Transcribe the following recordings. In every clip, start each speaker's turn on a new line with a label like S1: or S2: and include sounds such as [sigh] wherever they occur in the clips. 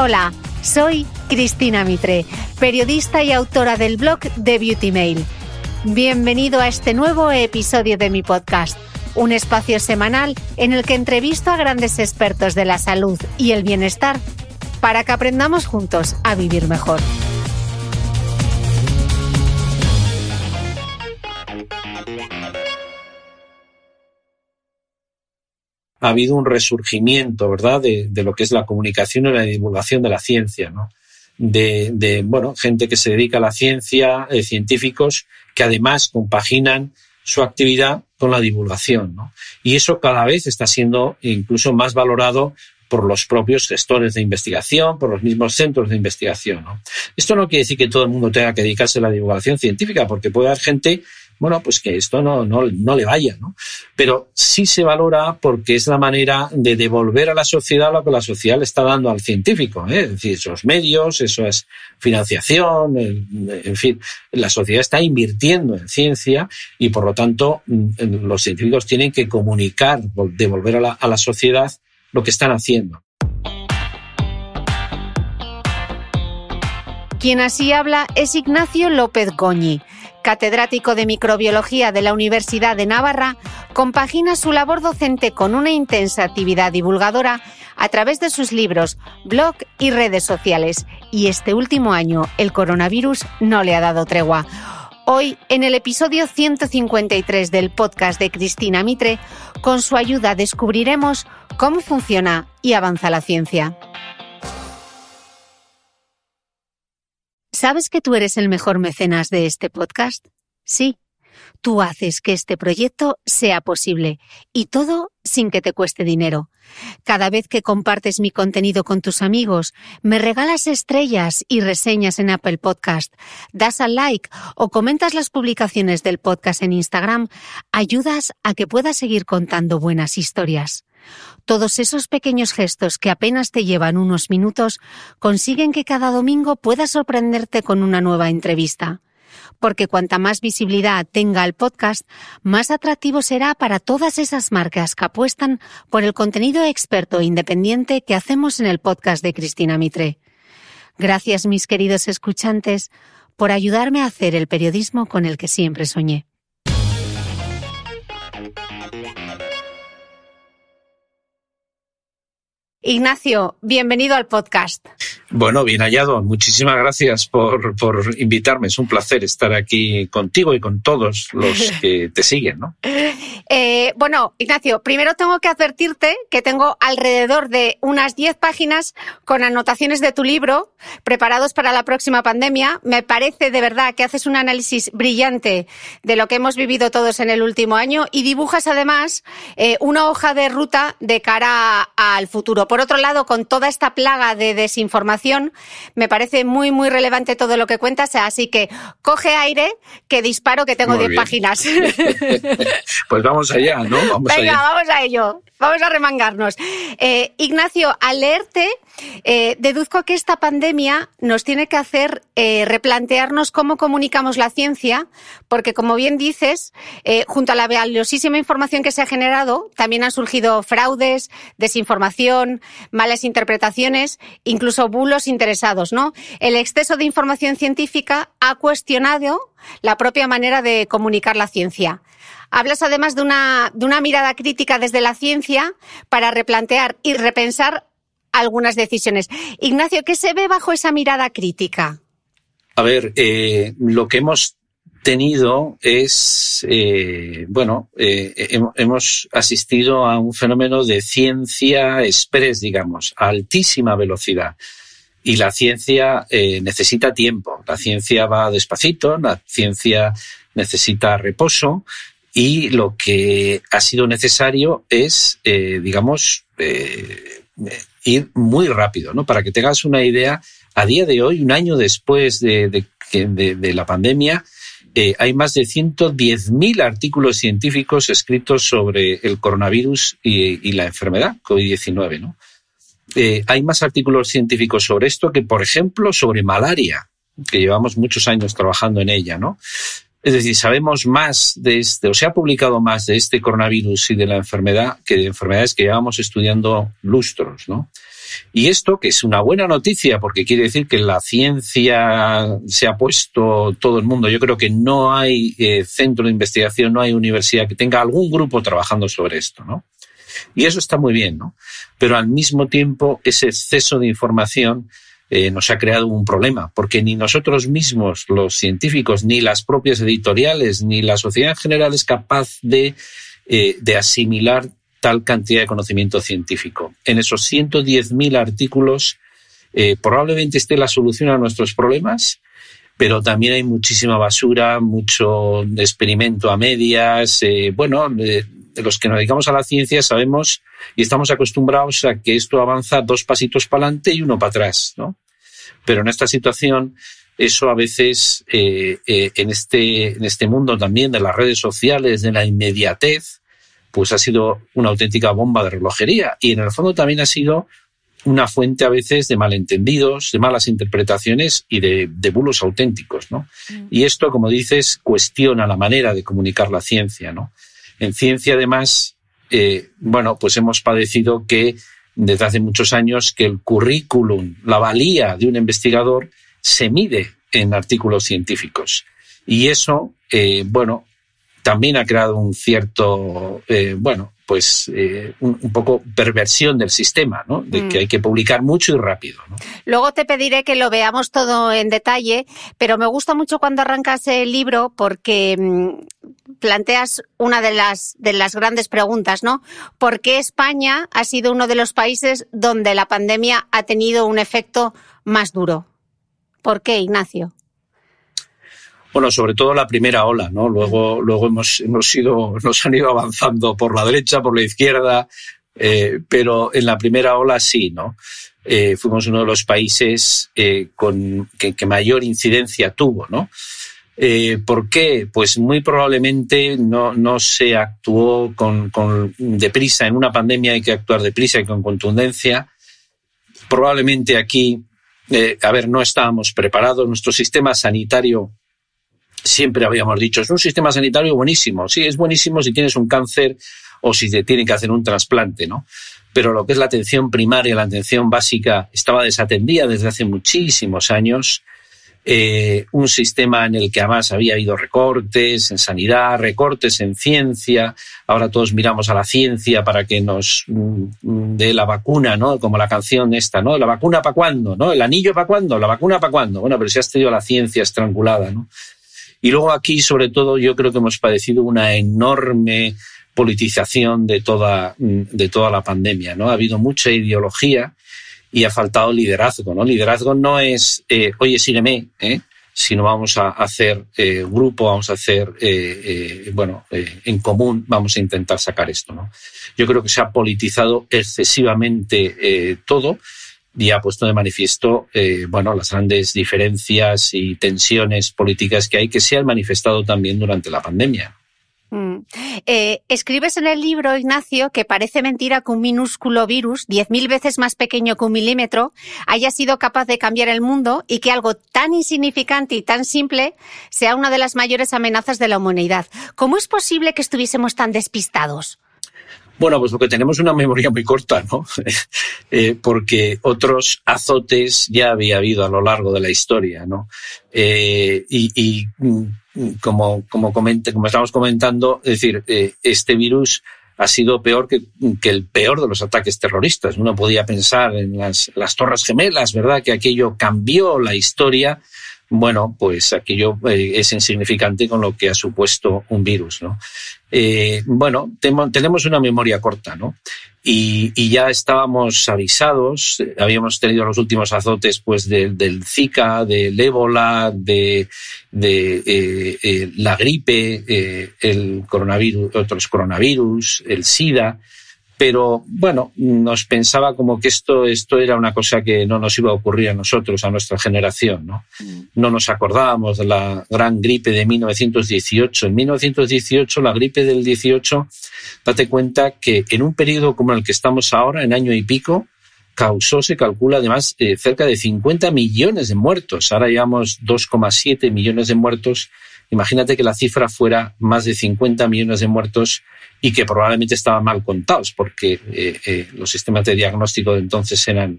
S1: Hola, soy Cristina Mitre, periodista y autora del blog de Beauty Mail. Bienvenido a este nuevo episodio de mi podcast, un espacio semanal en el que entrevisto a grandes expertos de la salud y el bienestar para que aprendamos juntos a vivir mejor.
S2: ha habido un resurgimiento, ¿verdad?, de, lo que es la comunicación y la divulgación de la ciencia, ¿no? De, de, bueno, gente que se dedica a la ciencia, eh, científicos que además compaginan su actividad con la divulgación. ¿no? Y eso cada vez está siendo incluso más valorado por los propios gestores de investigación, por los mismos centros de investigación. Esto no quiere decir que todo el mundo tenga que dedicarse a la divulgación científica, porque puede haber gente bueno, pues que esto no, le vaya, ¿no? Pero sí se valora porque es la manera de devolver a la sociedad lo que la sociedad le está dando al científico, ¿eh? es decir, esos medios, eso es financiación, en fin, la sociedad está invirtiendo en ciencia y por lo tanto mm, los científicos tienen que comunicar, devolver a la, a la sociedad lo que están haciendo.
S1: Quien así habla es Ignacio López Goñi catedrático de microbiología de la Universidad de Navarra, compagina su labor docente con una intensa actividad divulgadora a través de sus libros, blog y redes sociales. Y este último año el coronavirus no le ha dado tregua. Hoy, en el episodio 153 del podcast de Cristina Mitre, con su ayuda descubriremos cómo funciona y avanza la ciencia. ¿Sabes que tú eres el mejor mecenas de este podcast? Sí, tú haces que este proyecto sea posible y todo sin que te cueste dinero. Cada vez que compartes mi contenido con tus amigos, me regalas estrellas y reseñas en Apple Podcast, das al like o comentas las publicaciones del podcast en Instagram, ayudas a que pueda seguir contando buenas historias. Todos esos pequeños gestos que apenas te llevan unos minutos consiguen que cada domingo puedas sorprenderte con una nueva entrevista. Porque cuanta más visibilidad tenga el podcast, más atractivo será para todas esas marcas que apuestan por el contenido experto e independiente que hacemos en el podcast de Cristina Mitre. Gracias, mis queridos escuchantes, por ayudarme a hacer el periodismo con el que siempre soñé. Ignacio, bienvenido al podcast.
S2: Bueno, bien hallado. Muchísimas gracias por, invitarme. Es un placer estar aquí contigo y con todos los [laughs] que te siguen, ¿no?
S1: Eh, bueno, Ignacio, primero tengo que advertirte que tengo alrededor de unas 10 páginas con anotaciones de tu libro preparados para la próxima pandemia. Me parece de verdad que haces un análisis brillante de lo que hemos vivido todos en el último año y dibujas además eh, una hoja de ruta de cara al futuro por otro lado, con toda esta plaga de desinformación, me parece muy, muy relevante todo lo que cuentas, así que coge aire, que disparo que tengo 10 páginas.
S2: [laughs] pues vamos allá, ¿no? Vamos Venga, vamos
S1: a ello. Vamos a remangarnos. Eh, Ignacio, alerte. leerte eh, deduzco que esta pandemia nos tiene que hacer eh, replantearnos cómo comunicamos la ciencia, porque como bien dices, eh, junto a la valiosísima información que se ha generado, también han surgido fraudes, desinformación, malas interpretaciones, incluso bulos interesados, ¿no? El exceso de información científica ha cuestionado la propia manera de comunicar la ciencia. Hablas además de una, de una mirada crítica desde la ciencia para replantear y repensar algunas decisiones. Ignacio, ¿qué se ve bajo esa mirada crítica?
S2: A ver, eh, lo que hemos tenido es, eh, bueno, eh, hemos asistido a un fenómeno de ciencia express, digamos, a altísima velocidad. Y la ciencia necesita tiempo, la ciencia va despacito, la ciencia necesita reposo y lo que ha sido necesario es, digamos, ir muy rápido, ¿no? Para que tengas una idea, a día de hoy, un año después de, la pandemia, eh, hay más de 110.000 artículos científicos escritos sobre el coronavirus y, la enfermedad COVID-19, ¿no? Eh, hay más artículos científicos sobre esto que, por ejemplo, sobre malaria, que llevamos muchos años trabajando en ella, ¿no? Es decir, sabemos más de este, o se ha publicado más de este coronavirus y de la enfermedad que de enfermedades que llevamos estudiando lustros, ¿no? Y esto, que es una buena noticia, porque quiere decir que la ciencia se ha puesto todo el mundo. Yo creo que no hay eh, centro de investigación, no hay universidad que tenga algún grupo trabajando sobre esto, ¿no? Y eso está muy bien, ¿no? Pero al mismo tiempo, ese exceso de información eh, nos ha creado un problema, porque ni nosotros mismos, los científicos, ni las propias editoriales, ni la sociedad en general es capaz de, eh, asimilar tal cantidad de conocimiento científico. En esos 110.000 artículos eh, probablemente esté la solución a nuestros problemas, pero también hay muchísima basura, mucho experimento a medias. bueno, los que nos dedicamos a la ciencia sabemos y estamos acostumbrados a que esto avanza dos pasitos para adelante y uno para atrás, ¿no? Pero en esta situación, eso a veces eh, eh, este, en, este, mundo también de las redes sociales, de la inmediatez, pues ha sido una auténtica bomba de relojería y en el fondo también ha sido una fuente a veces de malentendidos, de malas interpretaciones y de, bulos auténticos, ¿no? Mm. Y esto, como dices, cuestiona la manera de comunicar la ciencia, ¿no? En ciencia, además, eh, bueno, pues hemos padecido que desde hace muchos años que el currículum, la valía de un investigador se mide en artículos científicos. Y eso, eh, bueno, también ha creado un cierto, eh, bueno, pues eh, un, poco perversión del sistema, ¿no? De que mm. hay que publicar mucho y rápido.
S1: Luego te pediré que lo veamos todo en detalle, pero me gusta mucho cuando arrancas el libro porque mm, planteas una de las, de las grandes preguntas, ¿no? ¿Por qué España ha sido uno de los países donde la pandemia ha tenido un efecto más duro? ¿Por qué, Ignacio?
S2: bueno, sobre todo la primera ola, ¿no? Luego, luego hemos, hemos ido, nos han ido avanzando por la derecha, por la izquierda, eh, pero en la primera ola sí, ¿no? Eh, fuimos uno de los países eh, con, que, que, mayor incidencia tuvo, ¿no? ¿Por qué? Pues muy probablemente no, no se actuó con, con deprisa. En una pandemia hay que actuar deprisa y con contundencia. Probablemente aquí, a ver, no estábamos preparados. Nuestro sistema sanitario siempre habíamos dicho, es un sistema sanitario buenísimo. Sí, es buenísimo si tienes un cáncer o si te tienen que hacer un trasplante, ¿no? Pero lo que es la atención primaria, la atención básica, estaba desatendida desde hace muchísimos años. Eh, un sistema en el que además había habido recortes en sanidad, recortes en ciencia. Ahora todos miramos a la ciencia para que nos mm, dé la vacuna, ¿no? Como la canción esta, ¿no? La vacuna para cuándo, ¿no? El anillo para cuándo, la vacuna para cuándo. Bueno, pero si has tenido la ciencia estrangulada, ¿no? Y luego aquí, sobre todo, yo creo que hemos padecido una enorme politización de toda, mm, de toda la pandemia. ¿no? Ha habido mucha ideología y ha faltado liderazgo. Liderazgo no es, eh, oye, sígueme, ¿eh? sino vamos a hacer eh, grupo, vamos a hacer, eh, bueno, en común, vamos a intentar sacar esto. Yo creo que se ha politizado excesivamente todo y ha puesto de manifiesto eh, bueno, las grandes diferencias y tensiones políticas que hay que se han manifestado también durante la pandemia.
S1: Mm. Eh, escribes en el libro, Ignacio, que parece mentira que un minúsculo virus, diez mil veces más pequeño que un milímetro, haya sido capaz de cambiar el mundo y que algo tan insignificante y tan simple sea una de las mayores amenazas de la humanidad. ¿Cómo es posible que estuviésemos tan despistados?
S2: Bueno, pues porque tenemos una memoria muy corta, ¿no? [laughs] Eh, porque otros azotes ya había habido a lo largo de la historia, ¿no? Eh, y, mm, como, como, como estamos comentando, es decir, eh, este virus ha sido peor que, el peor de los ataques terroristas. Uno podía pensar en las, Torres Gemelas, ¿verdad? Que aquello cambió la historia. Bueno, pues aquello es insignificante con lo que ha supuesto un virus, ¿no? eh, bueno, tenemos una memoria corta, ¿no? Y, ya estábamos avisados, eh, habíamos tenido los últimos azotes pues del Zika, del ébola, de, eh, eh, la gripe, el coronavirus, otros coronavirus, el SIDA pero bueno, nos pensaba como que esto, esto era una cosa que no nos iba a ocurrir a nosotros, a nuestra generación. No, mm. no nos acordábamos de la gran gripe de 1918. En 1918, la gripe del 18, date cuenta que en un periodo como el que estamos ahora, en año y pico, causó, se calcula además, eh, cerca de 50 millones de muertos. Ahora llevamos 2,7 millones de muertos Imagínate que la cifra fuera más de 50 millones de muertos y que probablemente estaban mal contados porque eh, eh, los sistemas de diagnóstico de entonces eran,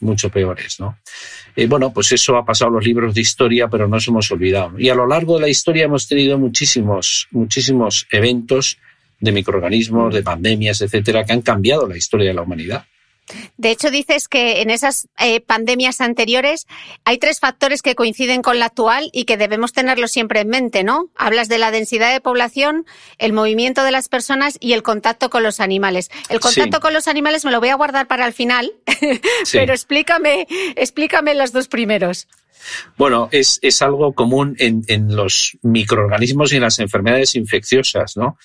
S2: mucho peores. Eh, bueno, pues eso ha pasado los libros de historia, pero nos hemos olvidado. Y a lo largo de la historia hemos tenido muchísimos, muchísimos eventos de microorganismos, de pandemias, etcétera, que han cambiado la historia de la humanidad.
S1: De hecho, dices que en esas eh, pandemias anteriores hay tres factores que coinciden con la actual y que debemos tenerlo siempre en mente, ¿no? Hablas de la densidad de población, el movimiento de las personas y el contacto con los animales. El contacto con los animales me lo voy a guardar para el final, [laughs] pero explícame, explícame los dos primeros.
S2: Bueno, es, algo común en, los microorganismos y en las enfermedades infecciosas, ¿no?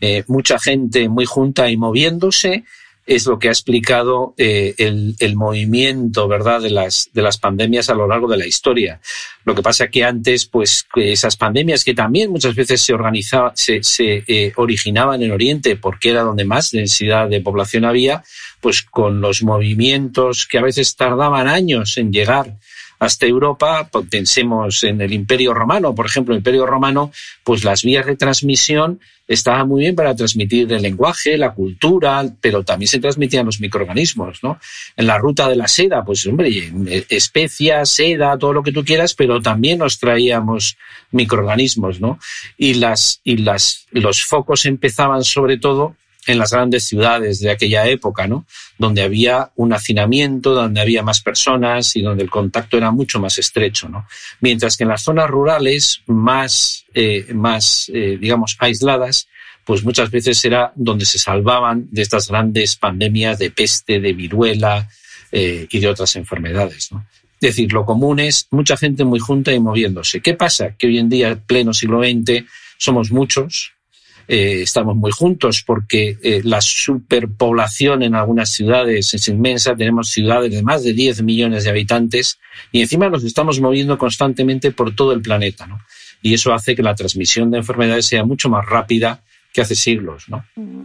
S2: Eh, mucha gente muy junta y moviéndose, es lo que ha explicado eh, el, movimiento ¿verdad? De, las, de las pandemias a lo largo de la historia. Lo que pasa que antes, pues esas pandemias que también muchas veces se, organizaban, se, eh, originaban en Oriente porque era donde más densidad de población había, pues con los movimientos que a veces tardaban años en llegar hasta Europa, pues, pensemos en el Imperio Romano, por ejemplo, el Imperio Romano, pues las vías de transmisión estaban muy bien para transmitir el lenguaje, la cultura, pero también se transmitían los microorganismos, ¿no? En la ruta de la seda, pues hombre, eh, especias, seda, todo lo que tú quieras, pero también nos traíamos microorganismos, ¿no? Y las y las los focos empezaban sobre todo en las grandes ciudades de aquella época, ¿no? Donde había un hacinamiento, donde había más personas y donde el contacto era mucho más estrecho, ¿no? Mientras que en las zonas rurales más, eh, más eh, digamos, aisladas, pues muchas veces era donde se salvaban de estas grandes pandemias de peste, de viruela eh, y de otras enfermedades, Es decir, lo común es mucha gente muy junta y moviéndose. ¿Qué pasa? Que hoy en día, pleno siglo XX, somos muchos, eh, estamos muy juntos porque eh, la superpoblación en algunas ciudades es inmensa, tenemos ciudades de más de 10 millones de habitantes y encima nos estamos moviendo constantemente por todo el planeta. ¿no? Y eso hace que la transmisión de enfermedades sea mucho más rápida que hace siglos. ¿no?
S1: Mm.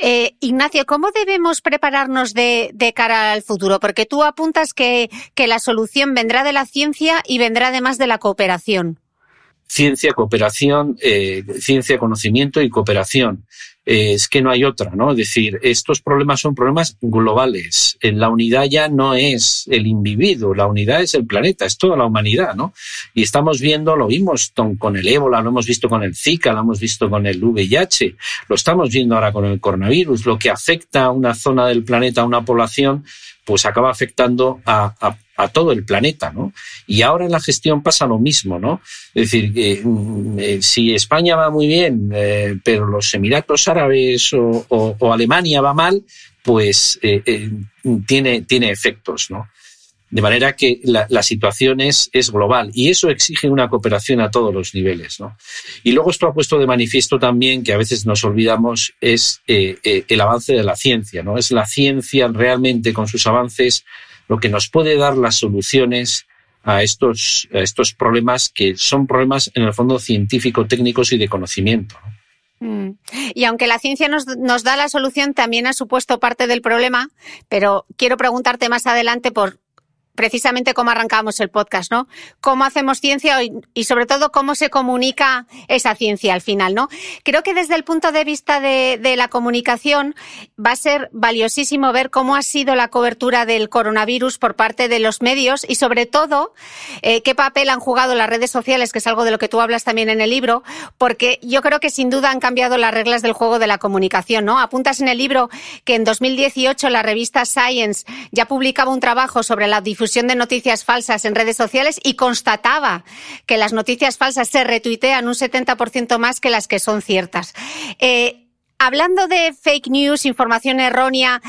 S1: Eh, Ignacio, ¿cómo debemos prepararnos de, de, cara al futuro? Porque tú apuntas que, que la solución vendrá de la ciencia y vendrá además de la cooperación
S2: ciencia, cooperación, eh, ciencia, conocimiento y cooperación. Eh, es que no hay otra, ¿no? Es decir, estos problemas son problemas globales. En la unidad ya no es el individuo, la unidad es el planeta, es toda la humanidad, ¿no? Y estamos viendo, lo vimos con el ébola, lo hemos visto con el Zika, lo hemos visto con el VIH, lo estamos viendo ahora con el coronavirus. Lo que afecta a una zona del planeta, a una población, pues acaba afectando a, a a todo el planeta, ¿no? Y ahora en la gestión pasa lo mismo, ¿no? Es decir, que mm, eh, si España va muy bien, eh, pero los Emiratos Árabes o, Alemania va mal, pues eh, tiene, tiene efectos, ¿no? De manera que la, situación es, global y eso exige una cooperación a todos los niveles. ¿no? Y luego esto ha puesto de manifiesto también, que a veces nos olvidamos, es el avance de la ciencia. ¿no? Es la ciencia realmente con sus avances lo que nos puede dar las soluciones a estos, estos problemas que son problemas en el fondo científico-técnicos y de conocimiento.
S1: Mm. Y aunque la ciencia nos, nos, da la solución, también ha supuesto parte del problema, pero quiero preguntarte más adelante por precisamente cómo arrancamos el podcast, ¿no? Cómo hacemos ciencia y sobre todo cómo se comunica esa ciencia al final, ¿no? Creo que desde el punto de vista de, la comunicación va a ser valiosísimo ver cómo ha sido la cobertura del coronavirus por parte de los medios y sobre todo eh, qué papel han jugado las redes sociales, que es algo de lo que tú hablas también en el libro, porque yo creo que sin duda han cambiado las reglas del juego de la comunicación, ¿no? Apuntas en el libro que en 2018 la revista Science ya publicaba un trabajo sobre la difusión de noticias falsas en redes sociales y constataba que las noticias falsas se retuitean un 70% más que las que son ciertas. Eh, hablando de fake news, información errónea,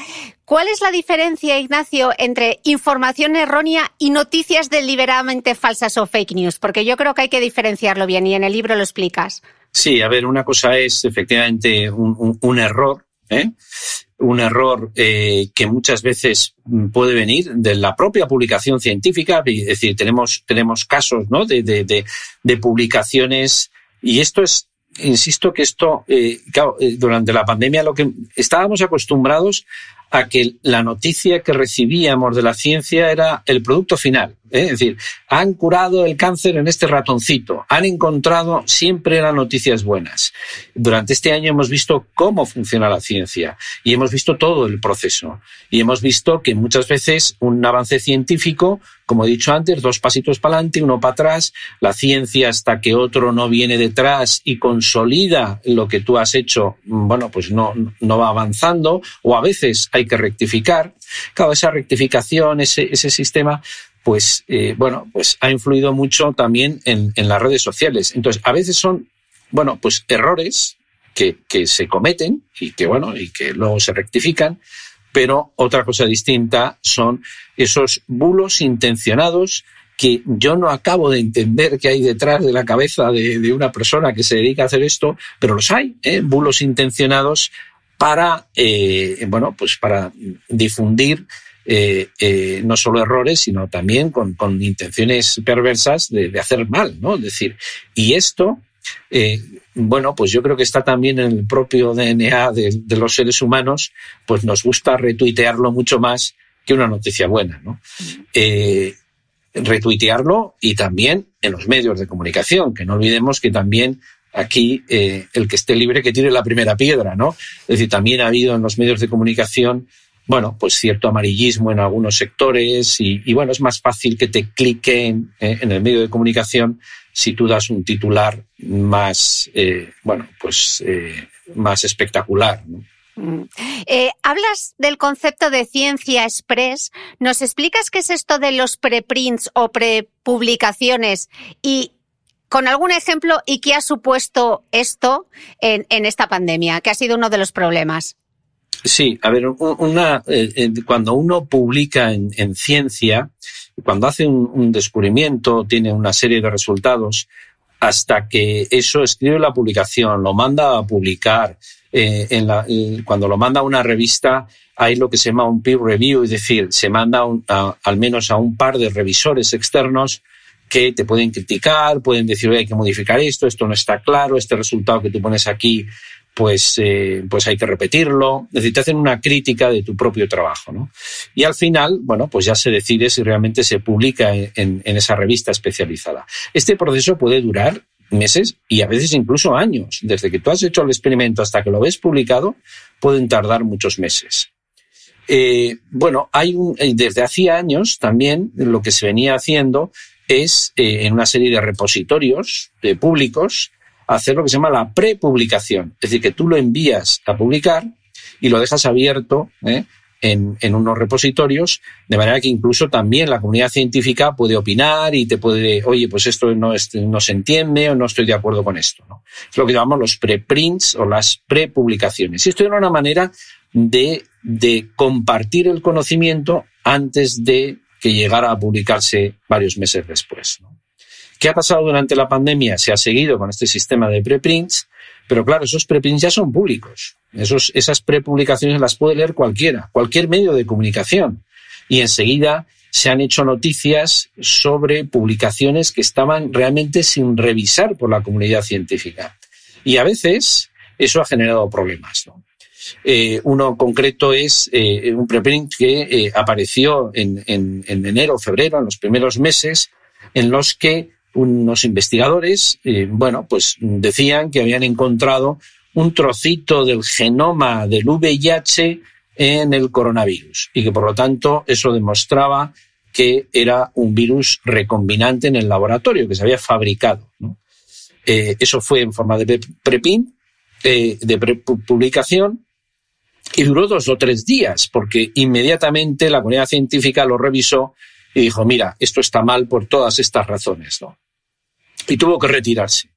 S1: ¿cuál es la diferencia, Ignacio, entre información errónea y noticias deliberadamente falsas o fake news? Porque yo creo que hay que diferenciarlo bien y en el libro lo explicas.
S2: Sí, a ver, una cosa es efectivamente un, error, ¿eh? un error eh, que muchas veces mm, puede venir de la propia publicación científica, es decir, tenemos, tenemos casos ¿no? de, de, publicaciones y esto es, insisto que esto, eh, eh, durante la pandemia lo que estábamos acostumbrados a que la noticia que recibíamos de la ciencia era el producto final, ¿eh? Es decir, han curado el cáncer en este ratoncito, han encontrado, siempre las noticias buenas. Durante este año hemos visto cómo funciona la ciencia y hemos visto todo el proceso. Y hemos visto que muchas veces un avance científico, como he dicho antes, dos pasitos para adelante, y uno para atrás, la ciencia hasta que otro no viene detrás y consolida lo que tú has hecho, mm, bueno, pues no, va avanzando o a veces hay que rectificar. Claro, esa rectificación, ese sistema pues eh, bueno, pues ha influido mucho también en, las redes sociales. Entonces, a veces son, bueno, pues errores que, se cometen y que, bueno, y que luego se rectifican, pero otra cosa distinta son esos bulos intencionados que yo no acabo de entender que hay detrás de la cabeza de, una persona que se dedica a hacer esto, pero los hay, ¿eh? bulos intencionados para, eh, bueno, pues para difundir eh, eh, no solo errores, sino también con, intenciones perversas de, hacer mal, ¿no? Es decir, y esto, eh, bueno, pues yo creo que está también en el propio DNA de, los seres humanos, pues nos gusta retuitearlo mucho más que una noticia buena, ¿no? retuitearlo y también en los medios de comunicación, que no olvidemos que también aquí el que esté libre que tire la primera piedra, ¿no? Es decir, también ha habido en los medios de comunicación bueno, pues cierto amarillismo en algunos sectores y, bueno, es más fácil que te cliquen eh, en, el medio de comunicación si tú das un titular más, eh, bueno, pues eh, más espectacular.
S1: Mm. hablas del concepto de ciencia express. ¿Nos explicas qué es esto de los preprints o prepublicaciones y con algún ejemplo y qué ha supuesto esto en esta pandemia, que ha sido uno de los problemas?
S2: Sí, a ver, una, eh, eh, cuando uno publica en, ciencia, cuando hace un, descubrimiento, tiene una serie de resultados, hasta que eso escribe la publicación, lo manda a publicar, eh, cuando lo manda a una revista hay lo que se llama un peer review, es decir, se manda al menos a un par de revisores externos que te pueden criticar, pueden decir, hay que modificar esto, esto no está claro, este resultado que tú pones aquí pues, eh, pues hay que repetirlo. Es decir, te hacen una crítica de tu propio trabajo. ¿no? Y al final, bueno, pues ya se decide si realmente se publica en, esa revista especializada. Este proceso puede durar meses y a veces incluso años. Desde que tú has hecho el experimento hasta que lo ves publicado, pueden tardar muchos meses. Eh, bueno, hay un, eh, desde hacía años también lo que se venía haciendo es en una serie de repositorios de públicos hacer lo que se llama la prepublicación. Es decir, que tú lo envías a publicar y lo dejas abierto ¿eh? en, unos repositorios, de manera que incluso también la comunidad científica puede opinar y te puede, oye, pues esto no, no se entiende o no estoy de acuerdo con esto. Es lo que llamamos los preprints o las prepublicaciones. Y esto era una manera de, compartir el conocimiento antes de que llegara a publicarse varios meses después. ¿Qué ha pasado durante la pandemia? Se ha seguido con este sistema de preprints, pero claro, esos preprints ya son públicos. Esos, esas prepublicaciones las puede leer cualquiera, cualquier medio de comunicación. Y enseguida se han hecho noticias sobre publicaciones que estaban realmente sin revisar por la comunidad científica. Y a veces eso ha generado problemas. Eh, uno concreto es eh, un preprint que eh, apareció en, en, en enero, febrero, en los primeros meses, en los que unos investigadores, bueno, pues decían que habían encontrado un trocito del genoma del VIH en el coronavirus y que por lo tanto eso demostraba que era un virus recombinante en el laboratorio, que se había fabricado. Eh, eso fue en forma de prepin, eh, de publicación, y duró dos o tres días, porque inmediatamente la comunidad científica lo revisó y dijo, mira, esto está mal por todas estas razones y tuvo que retirarse.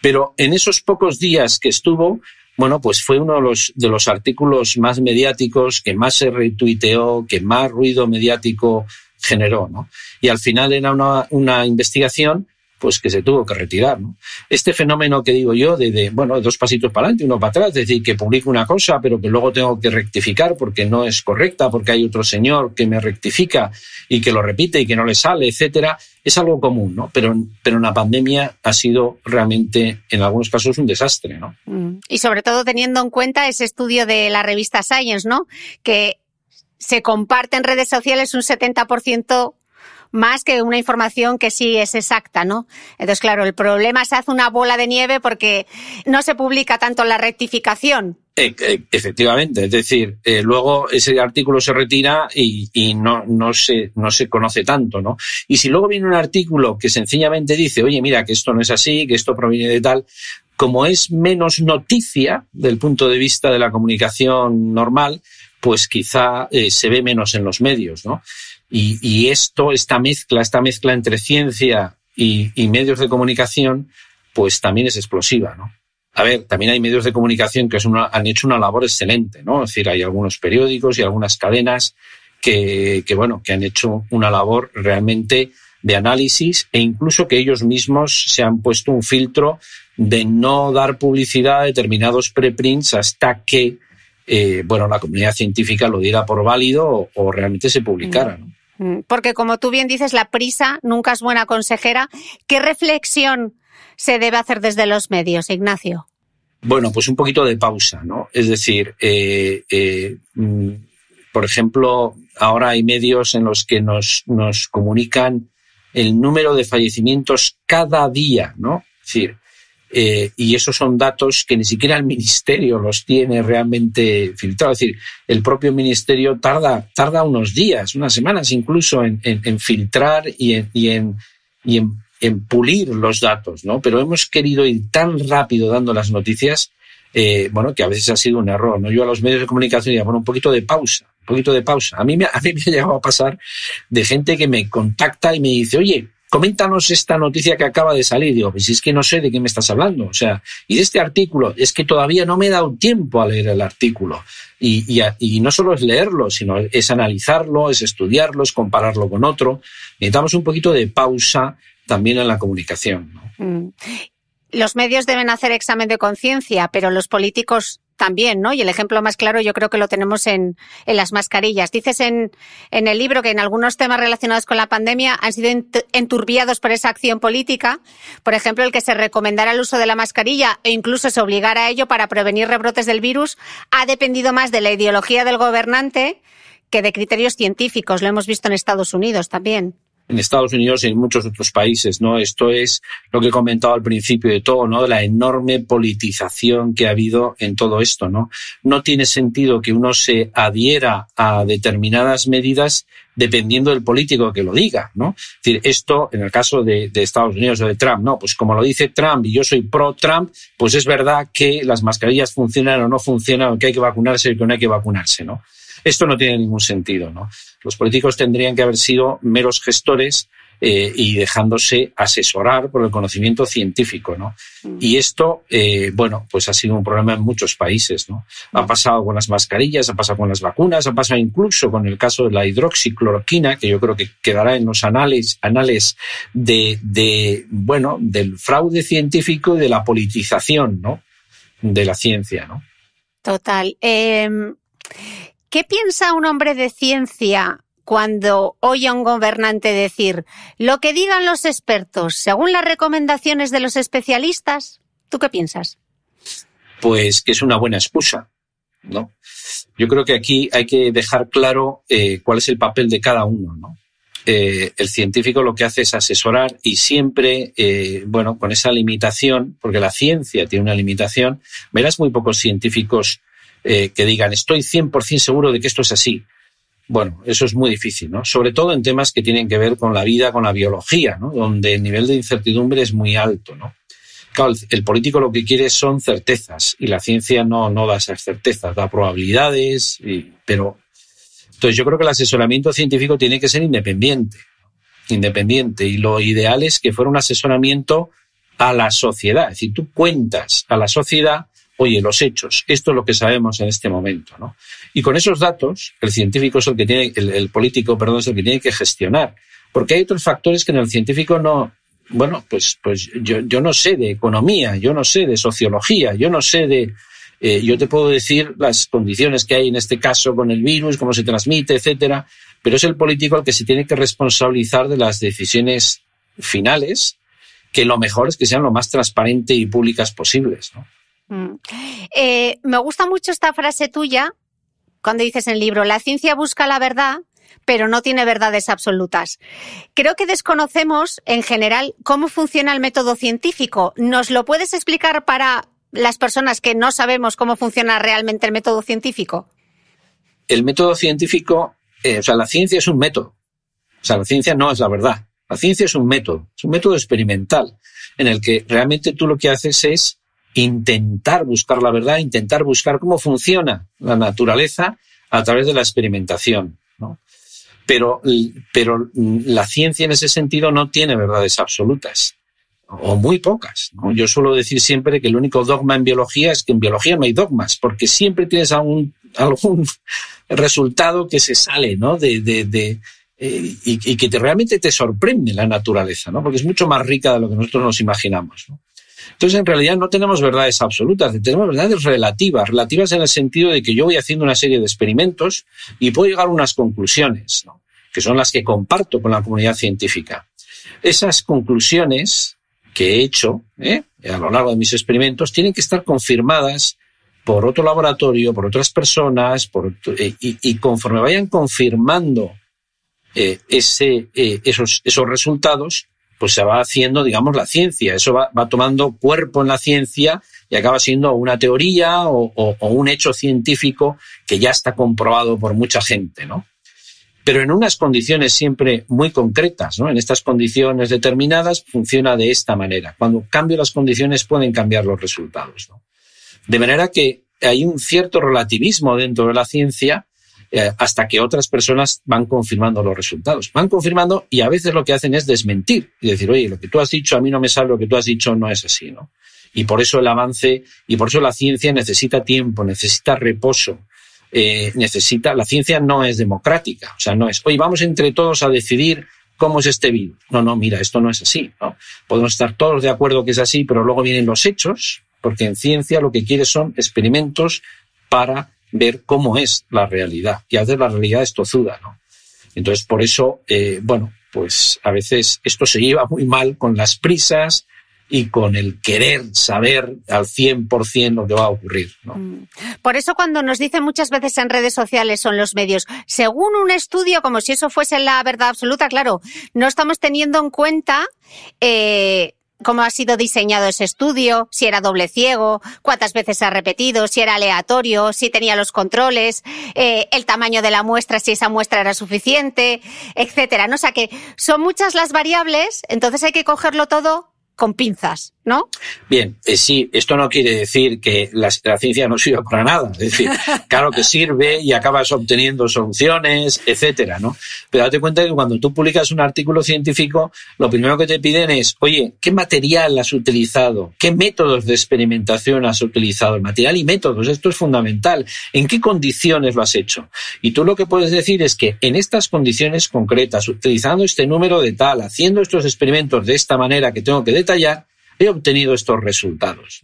S2: Pero en esos pocos días que estuvo, bueno, pues fue uno de los, de los artículos más mediáticos, que más se retuiteó, que más ruido mediático generó. ¿no? Y al final era una, una investigación pues que se tuvo que retirar. ¿no? Este fenómeno que digo yo de, de, bueno, dos pasitos para adelante, y uno para atrás, es decir, que publico una cosa, pero que luego tengo que rectificar porque no es correcta, porque hay otro señor que me rectifica y que lo repite y que no le sale, etcétera, es algo común, ¿no? Pero, pero la pandemia ha sido realmente, en algunos casos, un desastre, ¿no?
S1: Mm. Y sobre todo teniendo en cuenta ese estudio de la revista Science, ¿no? Que se comparte en redes sociales un 70% más que una información que sí es exacta, ¿no? Entonces, claro, el problema se hace una bola de nieve porque no se publica tanto la rectificación.
S2: E, e, efectivamente, es decir, eh, luego ese artículo se retira y, no, se, no se conoce tanto, ¿no? Y si luego viene un artículo que sencillamente dice, oye, mira, que esto no es así, que esto proviene de tal, como es menos noticia del punto de vista de la comunicación normal, pues quizá eh, se ve menos en los medios, ¿no? Y, esto, esta mezcla, esta mezcla entre ciencia y, medios de comunicación, pues también es explosiva, ¿no? A ver, también hay medios de comunicación que han hecho una labor excelente, ¿no? Es decir, hay algunos periódicos y algunas cadenas que, bueno, que han hecho una labor realmente de análisis e incluso que ellos mismos se han puesto un filtro de no dar publicidad a determinados preprints hasta que eh, bueno, la comunidad científica lo diera por válido o, realmente se publicara. Mm.
S1: Mm, porque como tú bien dices, la prisa nunca es buena consejera. ¿Qué reflexión se debe hacer desde los medios, Ignacio?
S2: Bueno, pues un poquito de pausa, ¿no? Es decir, eh, eh, mm, por ejemplo, ahora hay medios en los que nos, nos comunican el número de fallecimientos cada día, ¿no? Es decir, eh, y esos son datos que ni siquiera el ministerio los tiene realmente filtrados. Es decir, el propio ministerio tarda, tarda unos días, unas semanas incluso en, filtrar y en, y en, pulir los datos, ¿no? Pero hemos querido ir tan rápido dando las noticias, eh, bueno, que a veces ha sido un error, Yo a los medios de comunicación digo, bueno, un poquito de pausa, un poquito de pausa. A mí, me, [laughs] a mí me ha llegado a pasar de gente que me contacta y me dice, oye, coméntanos esta noticia que acaba de salir. Digo, si pues es que no sé de qué me estás hablando. O sea, y de este artículo, es que todavía no me he dado tiempo a leer el artículo. Y, no solo es leerlo, sino es analizarlo, es estudiarlo, es compararlo con otro. Necesitamos un poquito de pausa también en la comunicación.
S1: Mm. Los medios deben hacer examen de conciencia, pero los políticos también, ¿no? Y el ejemplo más claro yo creo que lo tenemos en, las mascarillas. Dices en, en, el libro que en algunos temas relacionados con la pandemia han sido enturbiados por esa acción política. Por ejemplo, el que se recomendara el uso de la mascarilla e incluso se obligara a ello para prevenir rebrotes del virus ha dependido más de la ideología del gobernante que de criterios científicos. Lo hemos visto en Estados Unidos también
S2: en Estados Unidos y en muchos otros países, ¿no? Esto es lo que he comentado al principio de todo, ¿no? De La enorme politización que ha habido en todo esto, ¿no? No tiene sentido que uno se adhiera a determinadas medidas dependiendo del político que lo diga, ¿no? Es decir, esto en el caso de, Estados Unidos o de Trump, no, pues como lo dice Trump y yo soy pro Trump, pues es verdad que las mascarillas funcionan o no funcionan, que hay que vacunarse y que no hay que vacunarse, ¿no? Esto no tiene ningún sentido. ¿no? Los políticos tendrían que haber sido meros gestores eh, y dejándose asesorar por el conocimiento científico, ¿no? Mm. Y esto, eh, bueno, pues ha sido un problema en muchos países, ¿no? Ha mm. pasado con las mascarillas, ha pasado con las vacunas, ha pasado incluso con el caso de la hidroxicloroquina, que yo creo que quedará en los anales, de, bueno, del fraude científico y de la politización, De la ciencia,
S1: Total. Em, ¿Qué piensa un hombre de ciencia cuando oye a un gobernante decir lo que digan los expertos según las recomendaciones de los especialistas? ¿Tú qué piensas?
S2: Pues que es una buena excusa, ¿no? Yo creo que aquí hay que dejar claro eh, cuál es el papel de cada uno, eh, el científico lo que hace es asesorar y siempre, eh, bueno, con esa limitación, porque la ciencia tiene una limitación, verás muy pocos científicos eh, que digan estoy 100% seguro de que esto es así. Bueno, eso es muy difícil, ¿no? Sobre todo en temas que tienen que ver con la vida, con la biología, ¿no? Donde el nivel de incertidumbre es muy alto, ¿no? Claro, el político lo que quiere son certezas y la ciencia no, no da esas certezas, da probabilidades, pero... Entonces yo creo que el asesoramiento científico tiene que ser independiente, independiente, y lo ideal es que fuera un asesoramiento a la sociedad, es decir, tú cuentas a la sociedad Oye, los hechos, esto es lo que sabemos en este momento. ¿no? Y con esos datos, el científico es el que tiene, el, político, perdón, es el que tiene que gestionar. Porque hay otros factores que en el científico no, bueno, pues, pues yo, no sé de economía, yo no sé de sociología, yo no sé de... Eh, yo te puedo decir las condiciones que hay en este caso con el virus, cómo se transmite, etcétera, pero es el político el que se tiene que responsabilizar de las decisiones finales, que lo mejor es que sean lo más transparentes y públicas posibles. ¿no?
S1: Mm. Eh, me gusta mucho esta frase tuya cuando dices en el libro, la ciencia busca la verdad, pero no tiene verdades absolutas. Creo que desconocemos en general cómo funciona el método científico. ¿Nos lo puedes explicar para las personas que no sabemos cómo funciona realmente el método científico?
S2: El método científico, eh, o sea, la ciencia es un método. O sea, la ciencia no es la verdad. La ciencia es un método, es un método experimental, en el que realmente tú lo que haces es intentar buscar la verdad, intentar buscar cómo funciona la naturaleza a través de la experimentación. ¿no? Pero, pero la ciencia en ese sentido no tiene verdades absolutas o muy pocas. Yo suelo decir siempre que el único dogma en biología es que en biología no hay dogmas, porque siempre tienes algún, [laughs] resultado que se sale ¿no? de, de, eh, y, que realmente te sorprende la naturaleza, ¿no? porque es mucho más rica de lo que nosotros nos imaginamos. ¿no? Entonces, en realidad no tenemos verdades absolutas, tenemos verdades relativas, relativas en el sentido de que yo voy haciendo una serie de experimentos y puedo llegar a unas conclusiones, ¿no? que son las que comparto con la comunidad científica. Esas conclusiones que he hecho ¿eh? a lo largo de mis experimentos tienen que estar confirmadas por otro laboratorio, por otras personas, eh, y, conforme vayan confirmando eh, ese, esos, esos, resultados, pues se va haciendo, digamos, la ciencia. Eso va, tomando cuerpo en la ciencia y acaba siendo una teoría o, un hecho científico que ya está comprobado por mucha gente, Pero en unas condiciones siempre muy concretas, En estas condiciones determinadas funciona de esta manera. Cuando cambio las condiciones pueden cambiar los resultados, De manera que hay un cierto relativismo dentro de la ciencia eh, hasta que otras personas van confirmando los resultados. Van confirmando y a veces lo que hacen es desmentir y decir, oye, lo que tú has dicho a mí no me sale, lo que tú has dicho no es así, ¿no? Y por eso el avance y por eso la ciencia necesita tiempo, necesita reposo, eh, necesita, la ciencia no es democrática, o sea, no es, oye, vamos entre todos a decidir cómo es este virus. No, no, mira, esto no es así, ¿no? Podemos estar todos de acuerdo que es así, pero luego vienen los hechos, porque en ciencia lo que quiere son experimentos para ver cómo es la realidad. Y a la realidad es tozuda, ¿no? Entonces, por eso, eh, bueno, pues a veces esto se lleva muy mal con las prisas, y con el querer saber al 100% lo que va a ocurrir.
S1: Mm. Por eso cuando nos dicen muchas veces en redes sociales son los medios, según un estudio, como si eso fuese la verdad absoluta, claro, no estamos teniendo en cuenta eh, cómo ha sido diseñado ese estudio, si era doble ciego, cuántas veces se ha repetido, si era aleatorio, si tenía los controles, eh, el tamaño de la muestra, si esa muestra era suficiente, etcétera. ¿no? O sea que son muchas las variables, entonces hay que cogerlo todo con pinzas. ¿no?
S2: Bien, eh, sí, esto no quiere decir que la, ciencia no sirva para nada. Es decir, [laughs] claro que sirve y acabas obteniendo soluciones, etcétera, ¿no? Pero date cuenta que cuando tú publicas un artículo científico, lo primero que te piden es, oye, ¿qué material has utilizado? ¿Qué métodos de experimentación has utilizado? El material y métodos, esto es fundamental. ¿En qué condiciones lo has hecho? Y tú lo que puedes decir es que en estas condiciones concretas, utilizando este número de tal, haciendo estos experimentos de esta manera que tengo que detallar, he obtenido estos resultados.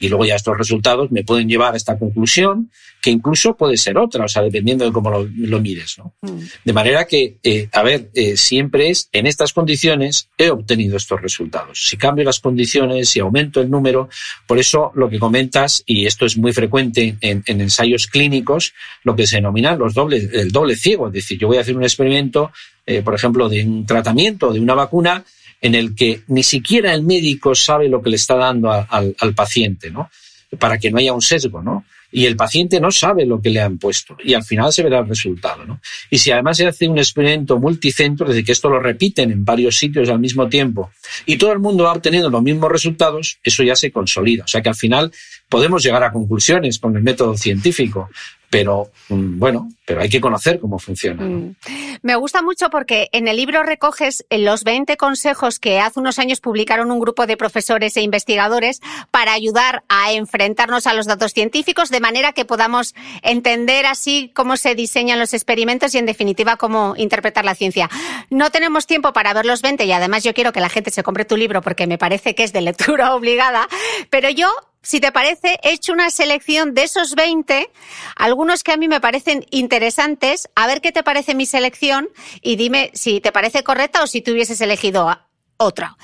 S2: Y luego ya estos resultados me pueden llevar a esta conclusión, que incluso puede ser otra, o sea, dependiendo de cómo lo, mires. ¿no? Mm. De manera que, eh, a ver, eh, siempre es, en estas condiciones he obtenido estos resultados. Si cambio las condiciones, si aumento el número, por eso lo que comentas, y esto es muy frecuente en, ensayos clínicos, lo que se denomina los dobles, el doble ciego. Es decir, yo voy a hacer un experimento, eh, por ejemplo, de un tratamiento, de una vacuna, en el que ni siquiera el médico sabe lo que le está dando al, paciente, ¿no? Para que no haya un sesgo, ¿no? Y el paciente no sabe lo que le han puesto y al final se verá el resultado, Y si además se hace un experimento multicentro, es decir, que esto lo repiten en varios sitios al mismo tiempo y todo el mundo va obteniendo los mismos resultados, eso ya se consolida. O sea que al final podemos llegar a conclusiones con el método científico pero mm, bueno, pero hay que conocer cómo funciona. Mm.
S1: Me gusta mucho porque en el libro recoges eh, los 20 consejos que hace unos años publicaron un grupo de profesores e investigadores para ayudar a enfrentarnos a los datos científicos de manera que podamos entender así cómo se diseñan los experimentos y en definitiva cómo interpretar la ciencia. No tenemos tiempo para ver los 20 y además yo quiero que la gente se compre tu libro porque me parece que es de lectura [laughs] obligada, pero yo si te parece, he hecho una selección de esos 20, algunos que a mí me parecen interesantes. A ver qué te parece mi selección y dime si te parece correcta o si tú hubieses elegido otra.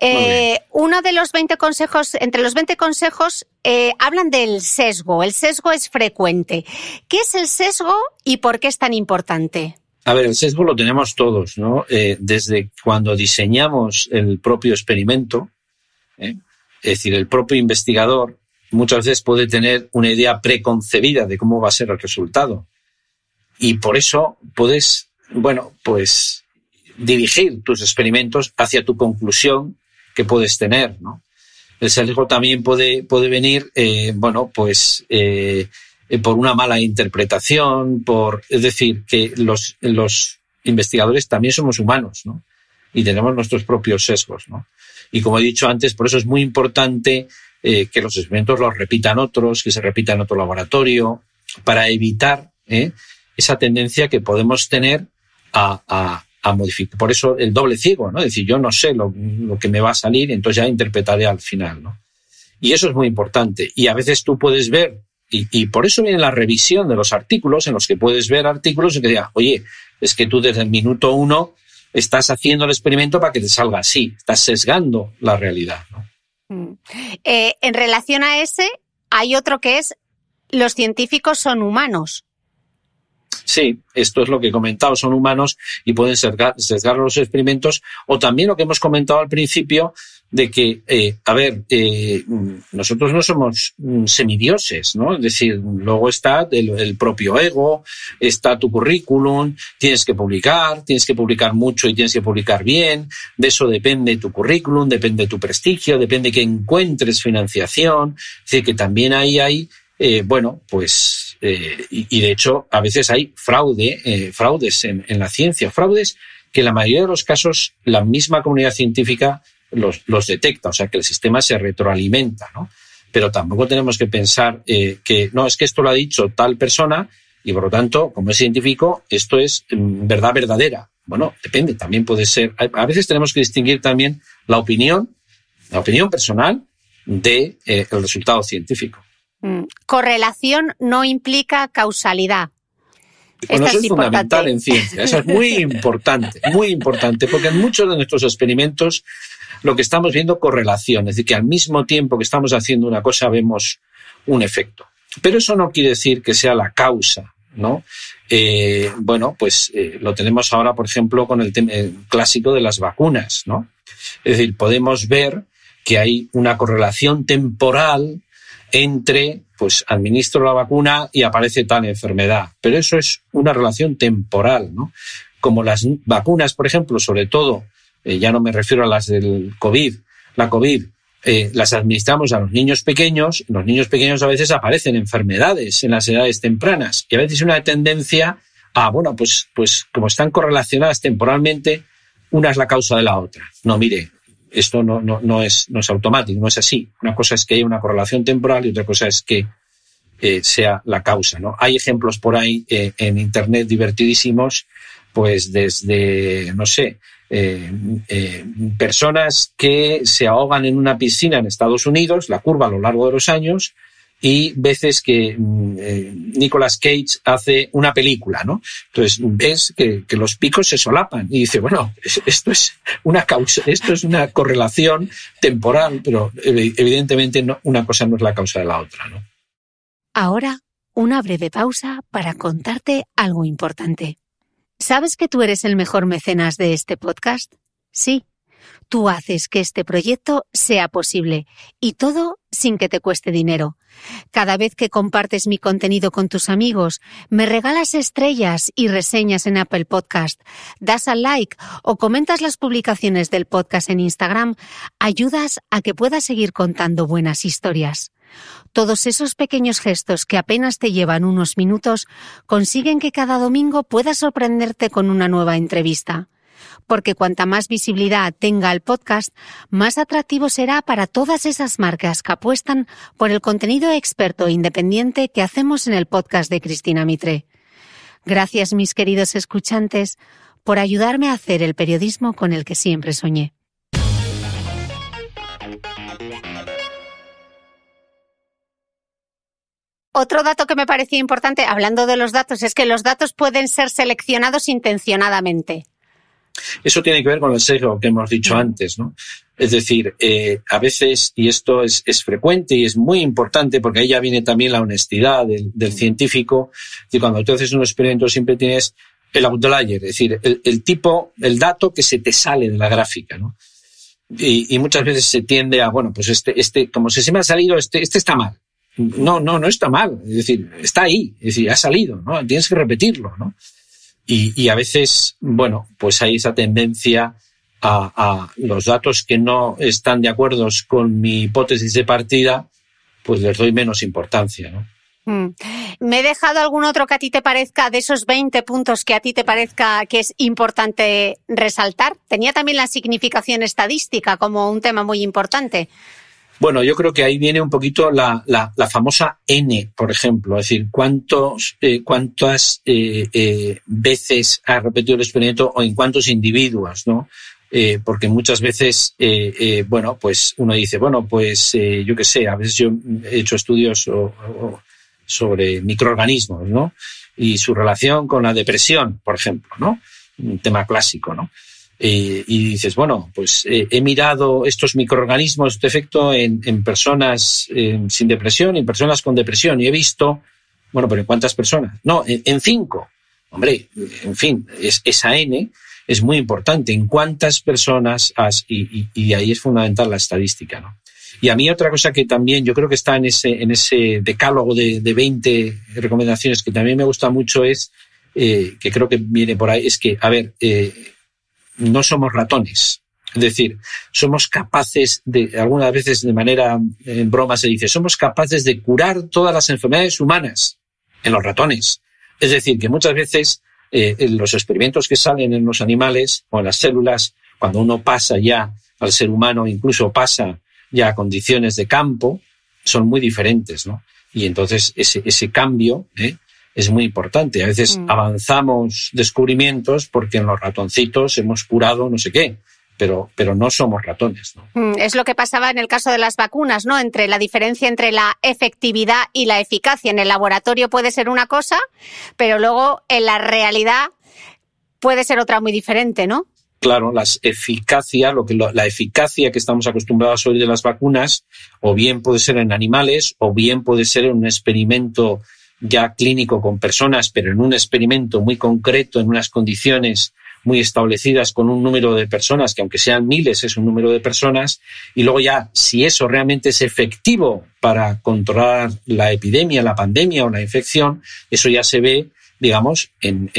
S1: Eh, uno de los 20 consejos, entre los 20 consejos, eh, hablan del sesgo. El sesgo es frecuente. ¿Qué es el sesgo y por qué es tan importante?
S2: A ver, el sesgo lo tenemos todos, ¿no? Eh, desde cuando diseñamos el propio experimento, es decir, el propio investigador muchas veces puede tener una idea preconcebida de cómo va a ser el resultado. Y por eso puedes, bueno, pues dirigir tus experimentos hacia tu conclusión que puedes tener, ¿no? El sesgo también puede, puede venir, eh, bueno, pues eh, por una mala interpretación, por, es decir, que los, los investigadores también somos humanos, ¿no? Y tenemos nuestros propios sesgos, ¿no? Y como he dicho antes, por eso es muy importante eh, que los experimentos los repitan otros, que se repita en otro laboratorio, para evitar eh, esa tendencia que podemos tener a, modificar. Por eso el doble ciego, ¿no? Es decir, yo no sé lo, que me va a salir, entonces ya interpretaré al final, ¿no? Y eso es muy importante. Y a veces tú puedes ver, y, por eso viene la revisión de los artículos, en los que puedes ver artículos y que diga, oye, es que tú desde el minuto uno estás haciendo el experimento para que te salga así, estás sesgando la realidad.
S1: Mm. Eh, en relación a ese, hay otro que es, los científicos son humanos.
S2: Sí, esto es lo que he comentado, son humanos y pueden sesgar los experimentos. O también lo que hemos comentado al principio, de que, eh, a ver, eh, nosotros no somos mm, semidioses, ¿no? Es decir, luego está el, propio ego, está tu currículum, tienes que publicar, tienes que publicar mucho y tienes que publicar bien, de eso depende tu currículum, depende tu prestigio, depende que encuentres financiación, es decir, que también ahí hay, eh, bueno, pues, y, de hecho a veces hay fraude, fraudes en, en la ciencia, fraudes que en la mayoría de los casos la misma comunidad científica los, detecta, o sea que el sistema se retroalimenta, ¿no? Pero tampoco tenemos que pensar eh, que no, es que esto lo ha dicho tal persona y por lo tanto, como es científico, esto es mm, verdad verdadera. Bueno, depende, también puede ser. A veces tenemos que distinguir también la opinión, la opinión personal de eh, el resultado científico.
S1: Mm, correlación no implica causalidad. eso es, es fundamental en ciencia, eso es muy
S2: importante, muy importante, porque en muchos de nuestros experimentos lo que estamos viendo correlación, es decir, que al mismo tiempo que estamos haciendo una cosa vemos un efecto. Pero eso no quiere decir que sea la causa, ¿no? Eh, bueno, pues eh, lo tenemos ahora, por ejemplo, con el tema eh, clásico de las vacunas, ¿no? Es decir, podemos ver que hay una correlación temporal entre, pues, administro la vacuna y aparece tal enfermedad. Pero eso es una relación temporal, ¿no? Como las vacunas, por ejemplo, sobre todo eh, ya no me refiero a las del COVID, la COVID, eh, las administramos a los niños pequeños, los niños pequeños a veces aparecen enfermedades en las edades tempranas y a veces una tendencia a, bueno, pues, pues como están correlacionadas temporalmente, una es la causa de la otra. No, mire, esto no, es, es automático, no es así. Una cosa es que haya una correlación temporal y otra cosa es que eh, sea la causa. ¿no? Hay ejemplos por ahí en Internet divertidísimos, pues desde, no sé, eh, eh, personas que se ahogan en una piscina en Estados Unidos, la curva a lo largo de los años, y veces que mm, eh, Nicolas Cage hace una película, ¿no? Entonces ves que, los picos se solapan y dice, bueno, esto es una causa, esto es una correlación temporal, pero evidentemente una cosa no es la causa de la otra,
S1: Ahora, una breve pausa para contarte algo importante. ¿Sabes que tú eres el mejor mecenas de este podcast? Sí, tú haces que este proyecto sea posible y todo sin que te cueste dinero. Cada vez que compartes mi contenido con tus amigos, me regalas estrellas y reseñas en Apple Podcast, das al like o comentas las publicaciones del podcast en Instagram, ayudas a que pueda seguir contando buenas historias. Todos esos pequeños gestos que apenas te llevan unos minutos consiguen que cada domingo puedas sorprenderte con una nueva entrevista. Porque cuanta más visibilidad tenga el podcast, más atractivo será para todas esas marcas que apuestan por el contenido experto e independiente que hacemos en el podcast de Cristina Mitre. Gracias, mis queridos escuchantes, por ayudarme a hacer el periodismo con el que siempre soñé. Otro dato que me parecía importante, hablando de los datos, es que los datos pueden ser seleccionados intencionadamente.
S2: Eso tiene que ver con el sesgo que hemos dicho mm. antes, ¿no? Es decir, eh, a veces, y esto es, frecuente y es muy importante, porque ahí ya viene también la honestidad del, mm. científico, y cuando tú haces un experimento siempre tienes el outlier, es decir, el, tipo, el dato que se te sale de la gráfica, ¿no? Y, y, muchas veces se tiende a, bueno, pues este, este, como si se me ha salido, este, este está mal no, no, no está mal. Es decir, está ahí, es decir, ha salido, ¿no? Tienes que repetirlo, ¿no? Y, y a veces, bueno, pues hay esa tendencia a, los datos que no están de acuerdo con mi hipótesis de partida, pues les doy menos importancia, ¿no?
S1: Mm. ¿Me he dejado algún otro que a ti te parezca, de esos 20 puntos que a ti te parezca que es importante resaltar? Tenía también la significación estadística como un tema muy importante.
S2: Bueno, yo creo que ahí viene un poquito la, la, famosa N, por ejemplo, es decir, eh, cuántas eh, eh, veces ha repetido el experimento o en cuántos individuos, ¿no? porque muchas veces, bueno, pues uno dice, bueno, pues yo qué sé, a veces yo he hecho estudios sobre microorganismos, ¿no? Y su relación con la depresión, por ejemplo, ¿no? Un tema clásico, ¿no? Eh, y dices, bueno, pues eh, he mirado estos microorganismos de efecto en, personas eh, sin depresión, en personas con depresión, y he visto, bueno, pero ¿en cuántas personas? No, en, cinco. Hombre, en fin, esa N es muy importante, en cuántas personas y, ahí es fundamental la estadística, ¿no? Y a mí otra cosa que también yo creo que está en ese, en ese decálogo de, de 20 recomendaciones que también me gusta mucho es, que creo que viene por ahí, es que, a ver, no somos ratones. Es decir, somos capaces de, algunas veces de manera en broma se dice, somos capaces de curar todas las enfermedades humanas en los ratones. Es decir, que muchas veces eh, los experimentos que salen en los animales o en las células, cuando uno pasa ya al ser humano, incluso pasa ya a condiciones de campo, son muy diferentes, ¿no? Y entonces ese, ese cambio ¿eh? es muy importante. A veces mm. avanzamos descubrimientos porque en los ratoncitos hemos curado no sé qué. Pero, pero, no somos ratones.
S1: Mm, es lo que pasaba en el caso de las vacunas, ¿no? Entre la diferencia entre la efectividad y la eficacia. En el laboratorio puede ser una cosa, pero luego en la realidad puede ser otra muy diferente, ¿no?
S2: Claro, las eficacia, lo que la eficacia que estamos acostumbrados a oír de las vacunas, o bien puede ser en animales, o bien puede ser en un experimento ya clínico con personas, pero en un experimento muy concreto, en unas condiciones muy establecidas con un número de personas, que aunque sean miles es un número de personas, y luego ya si eso realmente es efectivo para controlar la epidemia, la pandemia o la infección, eso ya se ve, digamos, en,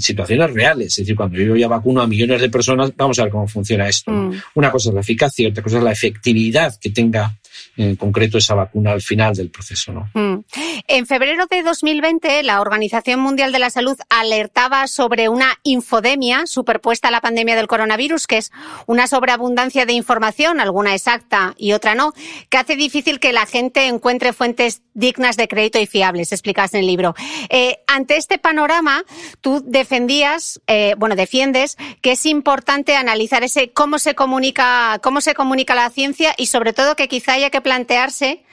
S2: situaciones reales. Es decir, cuando yo ya vacuno a millones de personas, vamos a ver cómo funciona esto. Mm. Una cosa es la eficacia, otra cosa es la efectividad que tenga en concreto esa vacuna al final del proceso. ¿no?
S1: Mm. En febrero de 2020, la Organización Mundial de la Salud alertaba sobre una infodemia superpuesta a la pandemia del coronavirus, que es una sobreabundancia de información, alguna exacta y otra no, que hace difícil que la gente encuentre fuentes dignas de crédito y fiables, explicas en el libro. Eh, ante este panorama, tú defendías, eh, bueno, defiendes que es importante analizar ese cómo se comunica, cómo se comunica la ciencia y sobre todo que quizá haya que plantearse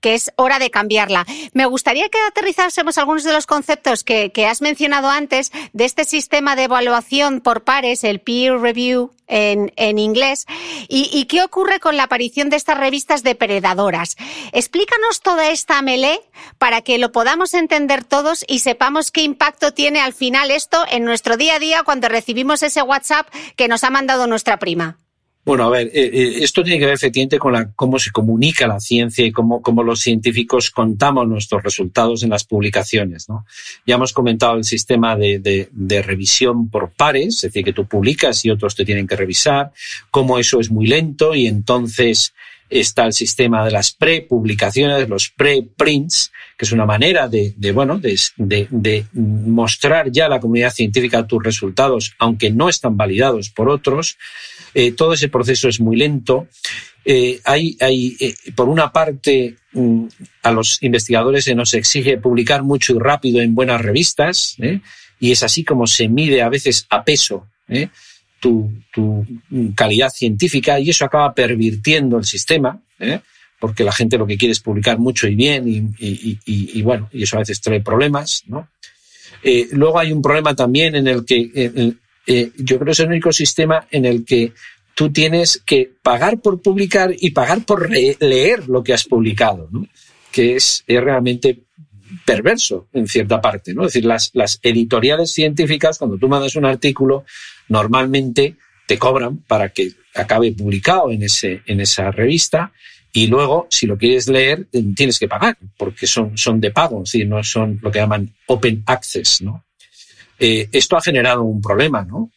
S1: que es hora de cambiarla. Me gustaría que aterrizásemos algunos de los conceptos que, has mencionado antes de este sistema de evaluación por pares, el peer review en, inglés, y, y, qué ocurre con la aparición de estas revistas depredadoras. Explícanos toda esta melee para que lo podamos entender todos y sepamos qué impacto tiene al final esto en nuestro día a día cuando recibimos ese WhatsApp que nos ha mandado nuestra prima.
S2: Bueno, a ver, eh, eh, esto tiene que ver efectivamente con la, cómo se comunica la ciencia y cómo, cómo, los científicos contamos nuestros resultados en las publicaciones. ¿no? Ya hemos comentado el sistema de, revisión por pares, es decir, que tú publicas y otros te tienen que revisar, cómo eso es muy lento y entonces está el sistema de las prepublicaciones, los preprints, que es una manera de, de bueno, de mostrar ya a la comunidad científica tus resultados, aunque no están validados por otros. Eh, todo ese proceso es muy lento. Eh, hay, eh, por una parte, mm, a los investigadores se nos exige publicar mucho y rápido en buenas revistas, y es así como se mide a veces a peso tu, mm, calidad científica, y eso acaba pervirtiendo el sistema porque la gente lo que quiere es publicar mucho y bien, y, bueno, y eso a veces trae problemas, luego hay un problema también en el que eh, yo creo que es el ecosistema en el que tú tienes que pagar por publicar y pagar por leer lo que has publicado, ¿no? que es, realmente perverso en cierta parte. ¿no? Es decir, las, las editoriales científicas, cuando tú mandas un artículo, normalmente te cobran para que acabe publicado en, ese, en esa revista y luego, si lo quieres leer, tienes que pagar, porque son, son de pago, es no son lo que llaman open access, ¿no? Eh, esto ha generado un problema, ¿no?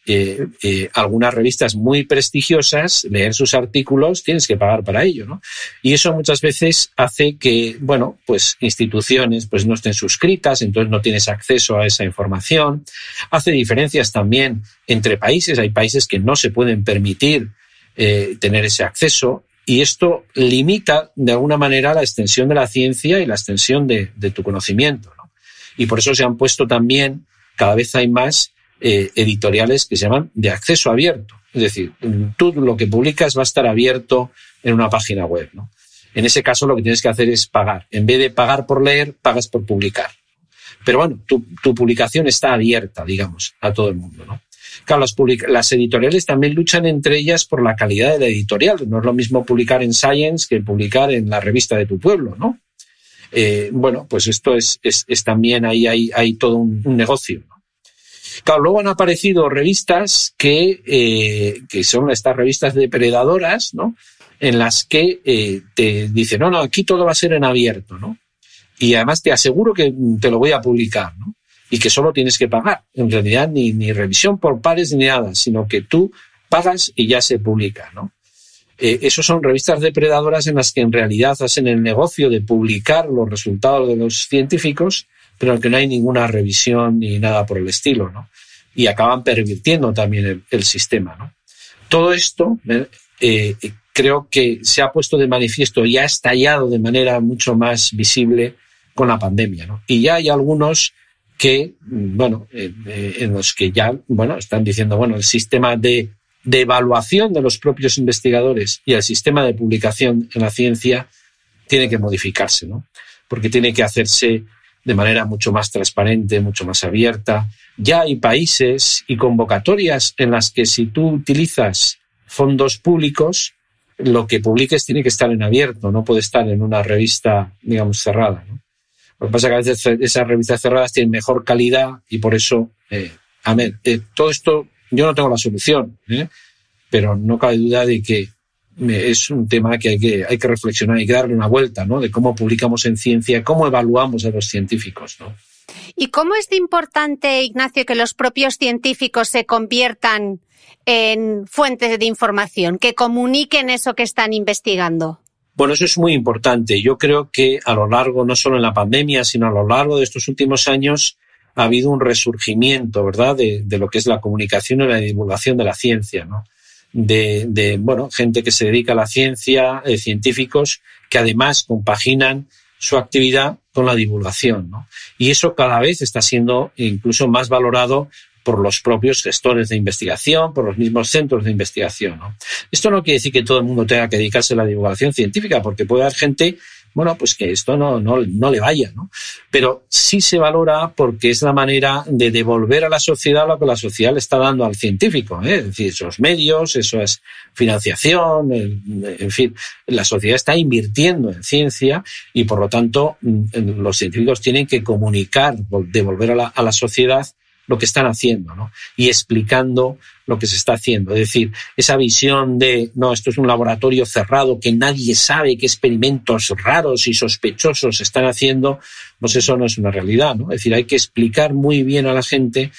S2: algunas revistas muy prestigiosas, leer sus artículos, tienes que pagar para ello, ¿no? Y eso muchas veces hace que, bueno, pues instituciones pues no estén suscritas, entonces no tienes acceso a esa información. Hace diferencias también entre países. Hay países que no se pueden permitir eh, tener ese acceso. Y esto limita de alguna manera la extensión de la ciencia y la extensión de, de tu conocimiento. ¿no? Y por eso se han puesto también cada vez hay más eh, editoriales que se llaman de acceso abierto. Es decir, tú lo que publicas va a estar abierto en una página web. ¿no? En ese caso lo que tienes que hacer es pagar. En vez de pagar por leer, pagas por publicar. Pero bueno, tu, publicación está abierta, digamos, a todo el mundo. ¿no? Claro, las, las, editoriales también luchan entre ellas por la calidad de la editorial. No es lo mismo publicar en Science que publicar en la revista de tu pueblo, ¿no? Eh, bueno, pues esto es, también ahí hay, hay todo un, negocio. ¿no? Claro, luego han aparecido revistas que, eh, son estas revistas depredadoras, ¿no? En las que eh, te dicen, no, no, aquí todo va a ser en abierto, ¿no? Y además te aseguro que te lo voy a publicar, ¿no? Y que solo tienes que pagar. En realidad, ni, ni revisión por pares ni nada, sino que tú pagas y ya se publica, ¿no? Eh, Esas son revistas depredadoras en las que en realidad hacen el negocio de publicar los resultados de los científicos, pero que no hay ninguna revisión ni nada por el estilo, ¿no? Y acaban pervirtiendo también el, sistema, ¿no? Todo esto eh, eh, creo que se ha puesto de manifiesto y ha estallado de manera mucho más visible con la pandemia, ¿no? Y ya hay algunos que, mm, bueno, en los que ya, bueno, están diciendo, bueno, el sistema de de evaluación de los propios investigadores y el sistema de publicación en la ciencia tiene que modificarse, ¿no? Porque tiene que hacerse de manera mucho más transparente, mucho más abierta. Ya hay países y convocatorias en las que si tú utilizas fondos públicos, lo que publiques tiene que estar en abierto, no puede estar en una revista, digamos, cerrada. ¿no? Lo que pasa es que a veces esas revistas cerradas tienen mejor calidad y por eso, eh, a eh, todo esto yo no tengo la solución, ¿eh? pero no cabe duda de que eh, es un tema que hay, que reflexionar y darle una vuelta, ¿no? De cómo publicamos en ciencia, cómo evaluamos a los científicos, ¿no?
S1: ¿Y cómo es de importante, Ignacio, que los propios científicos se conviertan en fuentes de información, que comuniquen eso que están investigando?
S2: Bueno, eso es muy importante. Yo creo que a lo largo, no solo en la pandemia, sino a lo largo de estos últimos años, ha habido un resurgimiento, ¿verdad?, de, lo que es la comunicación y la divulgación de la ciencia, ¿no? De, de, bueno, gente que se dedica a la ciencia, eh, científicos que además compaginan su actividad con la divulgación. ¿no? Y eso cada vez está siendo incluso más valorado por los propios gestores de investigación, por los mismos centros de investigación. Esto no quiere decir que todo el mundo tenga que dedicarse a la divulgación científica, porque puede haber gente bueno, pues que esto no, no, no le vaya, ¿no? Pero sí se valora porque es la manera de devolver a la sociedad lo que la sociedad le está dando al científico, ¿eh? es decir, esos medios, eso es financiación, en fin, la sociedad está invirtiendo en ciencia y por lo tanto mm, los científicos tienen que comunicar, devolver a la sociedad lo que están haciendo ¿no? y explicando lo que se está haciendo. Es decir, esa visión de, no, esto es un laboratorio cerrado, que nadie sabe qué experimentos raros y sospechosos están haciendo, pues eso no es una realidad. ¿no? Es decir, hay que explicar muy bien a la gente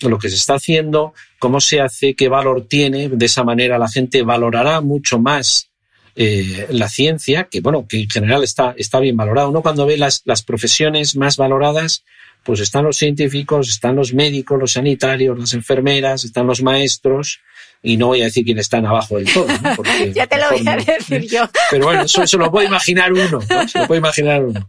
S2: lo que se está haciendo, cómo se hace, qué valor tiene. De esa manera la gente valorará mucho más eh, la ciencia, que bueno, que en general está, está bien valorada. Uno cuando ve las profesiones más valoradas, pues están los científicos, están los médicos, los sanitarios, las enfermeras, están los maestros, y no voy a decir quiénes están abajo del todo.
S1: [laughs] ya te lo voy a decir
S2: ¿eh? yo. Pero bueno, eso, lo puede imaginar uno, Se lo puede imaginar uno.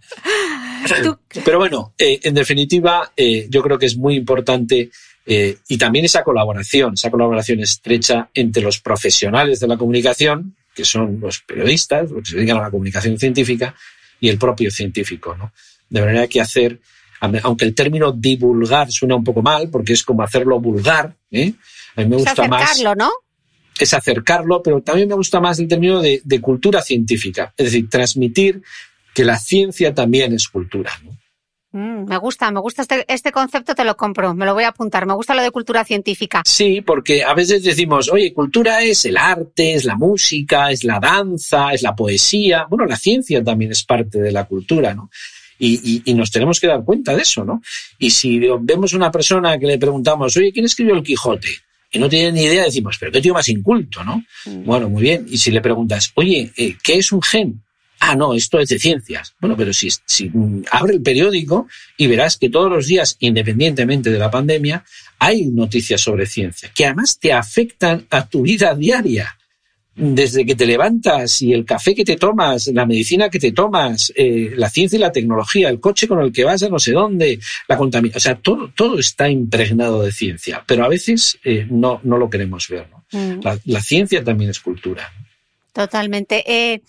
S2: Pero bueno, eh, en definitiva, eh, yo creo que es muy importante y también esa colaboración, esa colaboración estrecha entre los profesionales de la comunicación, que son los periodistas, los que se dedican a la comunicación científica, y el propio científico, ¿no? De manera que hacer aunque el término divulgar suena un poco mal, porque es como hacerlo vulgar, ¿eh? a mí me gusta es acercarlo, ¿no? Es acercarlo, pero también me gusta más el término de, cultura científica, es decir, transmitir que la ciencia también es cultura.
S1: Mm, me gusta, me gusta este, este, concepto, te lo compro, me lo voy a apuntar. Me gusta lo de cultura científica. Sí,
S2: porque a veces decimos, oye, cultura es el arte, es la música, es la danza, es la poesía. Bueno, la ciencia también es parte de la cultura, ¿no? Y, nos tenemos que dar cuenta de eso, ¿no? Y si vemos una persona que le preguntamos, oye, ¿quién escribió el Quijote? Y no tiene ni idea, decimos, pero qué tío más inculto, ¿no? Mm. Bueno, muy bien. Y si le preguntas, oye, eh, ¿qué es un gen? ah, no, esto es de ciencias. Bueno, pero si, si, abre el periódico y verás que todos los días, independientemente de la pandemia, hay noticias sobre ciencia, que además te afectan a tu vida diaria desde que te levantas y el café que te tomas, la medicina que te tomas, eh, la ciencia y la tecnología, el coche con el que vas a no sé dónde, la contaminación, o sea, todo, está impregnado de ciencia, pero a veces eh, no, no lo queremos ver. ¿no? Mm. La, ciencia también es cultura.
S1: Totalmente. Eh,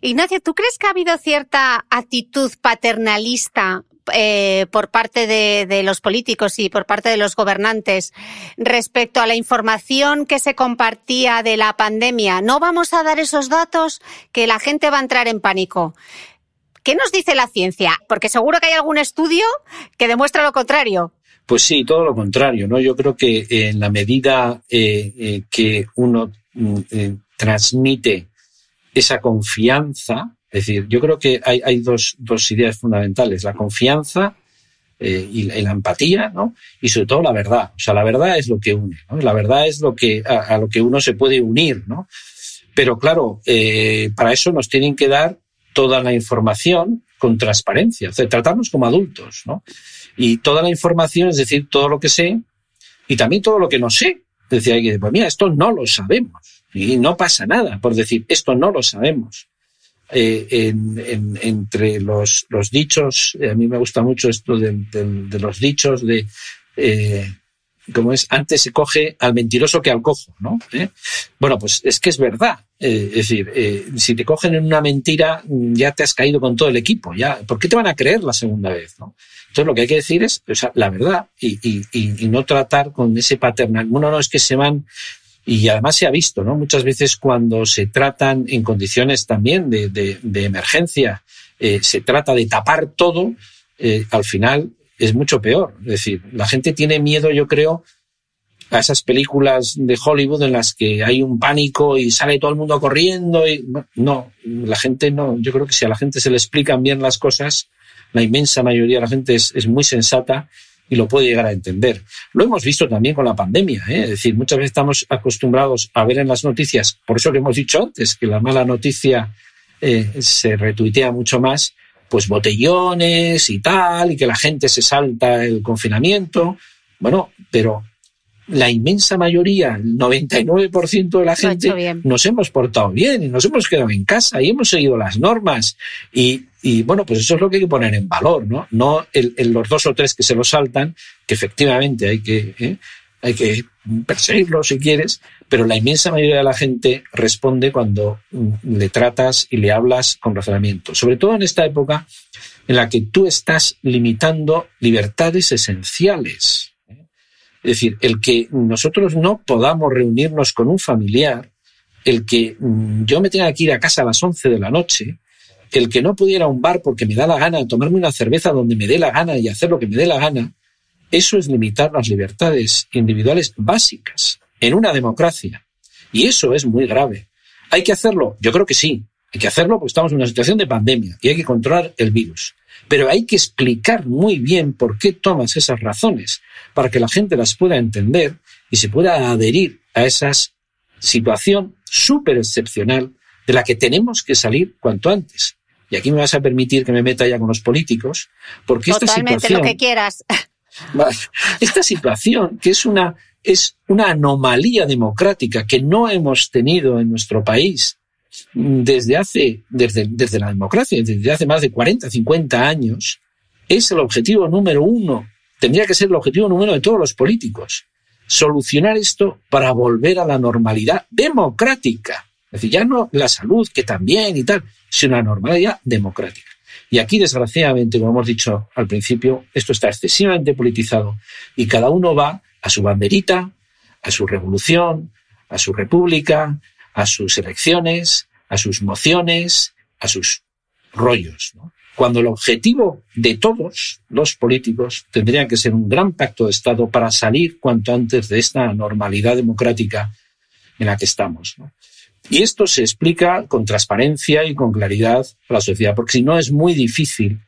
S1: Ignacio, ¿tú crees que ha habido cierta actitud paternalista eh, por parte de, los políticos y por parte de los gobernantes respecto a la información que se compartía de la pandemia. No vamos a dar esos datos que la gente va a entrar en pánico. ¿Qué nos dice la ciencia? Porque seguro que hay algún estudio que demuestra lo contrario.
S2: Pues sí, todo lo contrario, ¿no? Yo creo que en la medida eh, eh, que uno mm, transmite esa confianza, es decir, yo creo que hay, hay dos, ideas fundamentales, la confianza eh, y, la empatía, ¿no? Y sobre todo la verdad. O sea, la verdad es lo que une, ¿no? La verdad es lo que, a, lo que uno se puede unir, ¿no? Pero claro, eh, para eso nos tienen que dar toda la información con transparencia, o sea, tratarnos como adultos, ¿no? Y toda la información, es decir, todo lo que sé y también todo lo que no sé. Decía que, pues mira, esto no lo sabemos y no pasa nada por decir, esto no lo sabemos. Eh, entre los, dichos. Eh, a mí me gusta mucho esto de, los dichos de... Eh, como es, antes se coge al mentiroso que al cojo, ¿no? ¿Eh? Bueno, pues es que es verdad. es decir, si te cogen en una mentira, mm, ya te has caído con todo el equipo, ya. ¿Por qué te van a creer la segunda vez, no? Entonces lo que hay que decir es la verdad y, no tratar con ese paternal. Bueno, no, es que se van, y además se ha visto, ¿no? Muchas veces cuando se tratan en condiciones también de, emergencia, eh, se trata de tapar todo, eh, al final es mucho peor. Es decir, la gente tiene miedo, yo creo, a esas películas de Hollywood en las que hay un pánico y sale todo el mundo corriendo y no, la gente no, yo creo que si a la gente se le explican bien las cosas, la inmensa mayoría de la gente es, es muy sensata y lo puede llegar a entender. Lo hemos visto también con la pandemia, ¿eh? es decir, muchas veces estamos acostumbrados a ver en las noticias, por eso que hemos dicho antes, que la mala noticia eh, se retuitea mucho más, pues botellones y tal, y que la gente se salta el confinamiento. Bueno, pero la inmensa mayoría, el 99% de la gente, nos hemos portado bien y nos hemos quedado en casa y hemos seguido las normas. Y, bueno, pues eso es lo que hay que poner en valor, ¿no? No los dos o tres que se lo saltan, que efectivamente hay que, ¿eh? hay que perseguirlo si quieres, pero la inmensa mayoría de la gente responde cuando mm, le tratas y le hablas con razonamiento. Sobre todo en esta época en la que tú estás limitando libertades esenciales. Es decir, el que nosotros no podamos reunirnos con un familiar, el que mm, yo me tenga que ir a casa a las 11 de la noche, el que no pudiera a un bar porque me da la gana tomarme una cerveza donde me dé la gana y hacer lo que me dé la gana, eso es limitar las libertades individuales básicas en una democracia. Y eso es muy grave. ¿Hay que hacerlo? Yo creo que sí. Hay que hacerlo porque estamos en una situación de pandemia y hay que controlar el virus. Pero hay que explicar muy bien por qué tomas esas razones, para que la gente las pueda entender y se pueda adherir a esa situación súper excepcional de la que tenemos que salir cuanto antes. Y aquí me vas a permitir que me meta ya con los políticos, porque esta situación... lo que quieras. [laughs] Esta situación, que es una, es una anomalía democrática que no hemos tenido en nuestro país desde hace, desde, la democracia, desde hace más de 40, 50 años, es el objetivo número uno, tendría que ser el objetivo número de todos los políticos, solucionar esto para volver a la normalidad democrática. Es decir, ya no la salud, que también y tal, sino la normalidad democrática. Y aquí, desgraciadamente, como hemos dicho al principio, esto está excesivamente politizado y cada uno va a su banderita, a su revolución, a su república, a sus elecciones, a sus mociones, a sus rollos. Cuando el objetivo de todos los políticos tendría que ser un gran pacto de Estado para salir cuanto antes de esta normalidad democrática en la que estamos. Y esto se explica con transparencia y con claridad a la sociedad, porque si no es muy difícil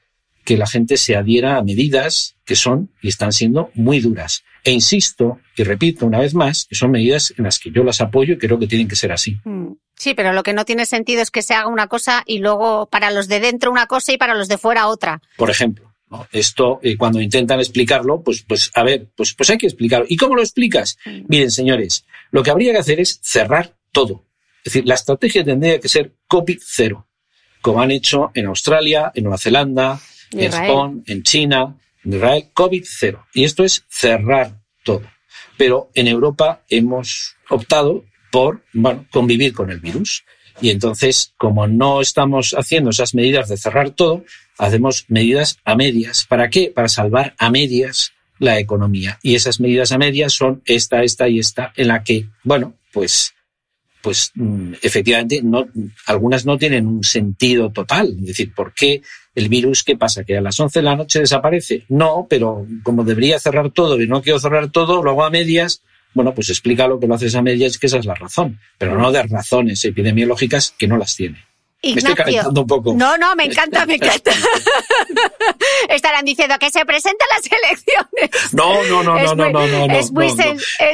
S2: que la gente se adhiera a medidas que son y están siendo muy duras. E insisto y repito una vez más que son medidas en las que yo las apoyo y creo que tienen que ser así.
S1: Mm. Sí, pero lo que no tiene sentido es que se haga una cosa y luego para los de dentro una cosa y para los de fuera otra.
S2: Por ejemplo, esto eh, cuando intentan explicarlo, pues, pues a ver, pues, pues hay que explicarlo. ¿Y cómo lo explicas? Mm. Miren, señores, lo que habría que hacer es cerrar todo. Es decir, la estrategia tendría que ser copy cero, como han hecho en Australia, en Nueva Zelanda, en Japón, en China, COVID cero. Y esto es cerrar todo. Pero en Europa hemos optado por bueno, convivir con el virus. Y entonces, como no estamos haciendo esas medidas de cerrar todo, hacemos medidas a medias. ¿Para qué? Para salvar a medias la economía. Y esas medidas a medias son esta, esta y esta, en la que, bueno, pues pues efectivamente algunas no tienen un sentido total. Es decir, ¿por qué el virus qué pasa? ¿Que a las 11 de la noche desaparece? No, pero como debería cerrar todo y no quiero cerrar todo, lo hago a medias. Bueno, pues explica lo que lo haces a medias, que esa es la razón, pero no de razones epidemiológicas que no las tiene. Me estoy calentando un poco. No,
S1: no, me encanta, me encanta. [laughs] Estarán diciendo que se presentan las elecciones.
S2: No, no, no, no, no, no, es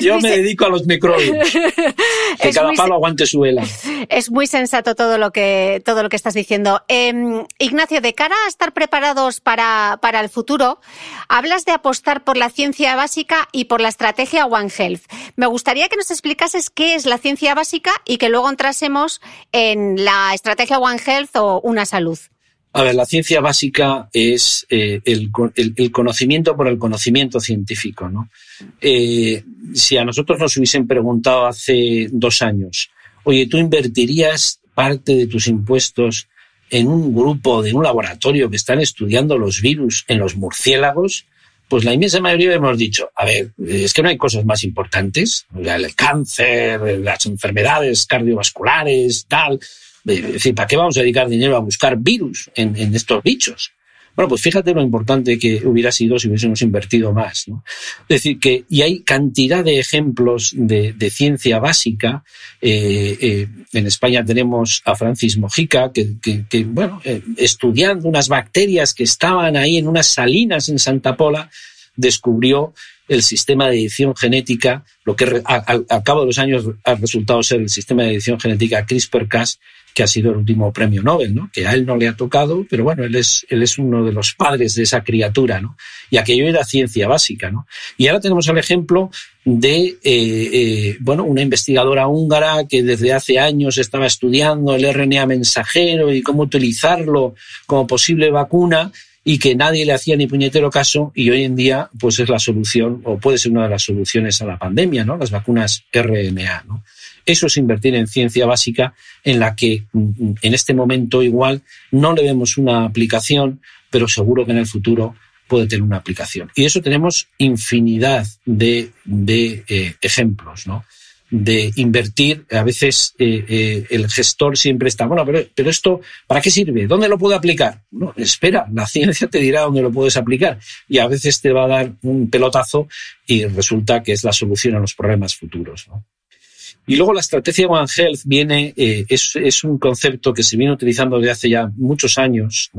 S2: Yo me dedico a los microbios.
S1: [laughs]
S2: que cada palo aguante su vela.
S1: Es muy sensato todo lo que, todo lo que estás diciendo. Em, Ignacio, de cara a estar preparados para, para el futuro, hablas de apostar por la ciencia básica y por la estrategia One Health. Me gustaría que nos explicases qué es la ciencia básica y que luego entrásemos en la estrategia One Health o una salud?
S2: A ver, la ciencia básica es eh, el, conocimiento por el conocimiento científico. ¿no? Eh, si a nosotros nos hubiesen preguntado hace dos años, oye, ¿tú invertirías parte de tus impuestos en un grupo de un laboratorio que están estudiando los virus en los murciélagos? Pues la inmensa mayoría hemos dicho, a ver, es que no hay cosas más importantes, el cáncer, las enfermedades cardiovasculares, tal es decir, ¿para qué vamos a dedicar dinero a buscar virus en, estos bichos? Bueno, pues fíjate lo importante que hubiera sido si hubiésemos invertido más. Es decir, que y hay cantidad de ejemplos de, ciencia básica. Eh, eh, en España tenemos a Francis Mojica, que, bueno, eh, estudiando unas bacterias que estaban ahí en unas salinas en Santa Pola, descubrió el sistema de edición genética, lo que al cabo de los años ha resultado ser el sistema de edición genética CRISPR-Cas, que ha sido el último premio Nobel, ¿no? que a él no le ha tocado, pero bueno, él es, él es uno de los padres de esa criatura, ¿no? y aquello era ciencia básica. ¿no? Y ahora tenemos el ejemplo de eh, eh, bueno, una investigadora húngara que desde hace años estaba estudiando el RNA mensajero y cómo utilizarlo como posible vacuna y que nadie le hacía ni puñetero caso y hoy en día pues es la solución o puede ser una de las soluciones a la pandemia, ¿no? Las vacunas RNA, ¿no? Eso es invertir en ciencia básica en la que mm, en este momento igual no le vemos una aplicación, pero seguro que en el futuro puede tener una aplicación. Y eso tenemos infinidad de, de eh, ejemplos, ¿no? de invertir, a veces eh, eh, el gestor siempre está, bueno, pero, esto, ¿para qué sirve? ¿Dónde lo puedo aplicar? No, espera, la ciencia te dirá dónde lo puedes aplicar y a veces te va a dar un pelotazo y resulta que es la solución a los problemas futuros. Y luego la estrategia One Health viene, eh, es, un concepto que se viene utilizando desde hace ya muchos años,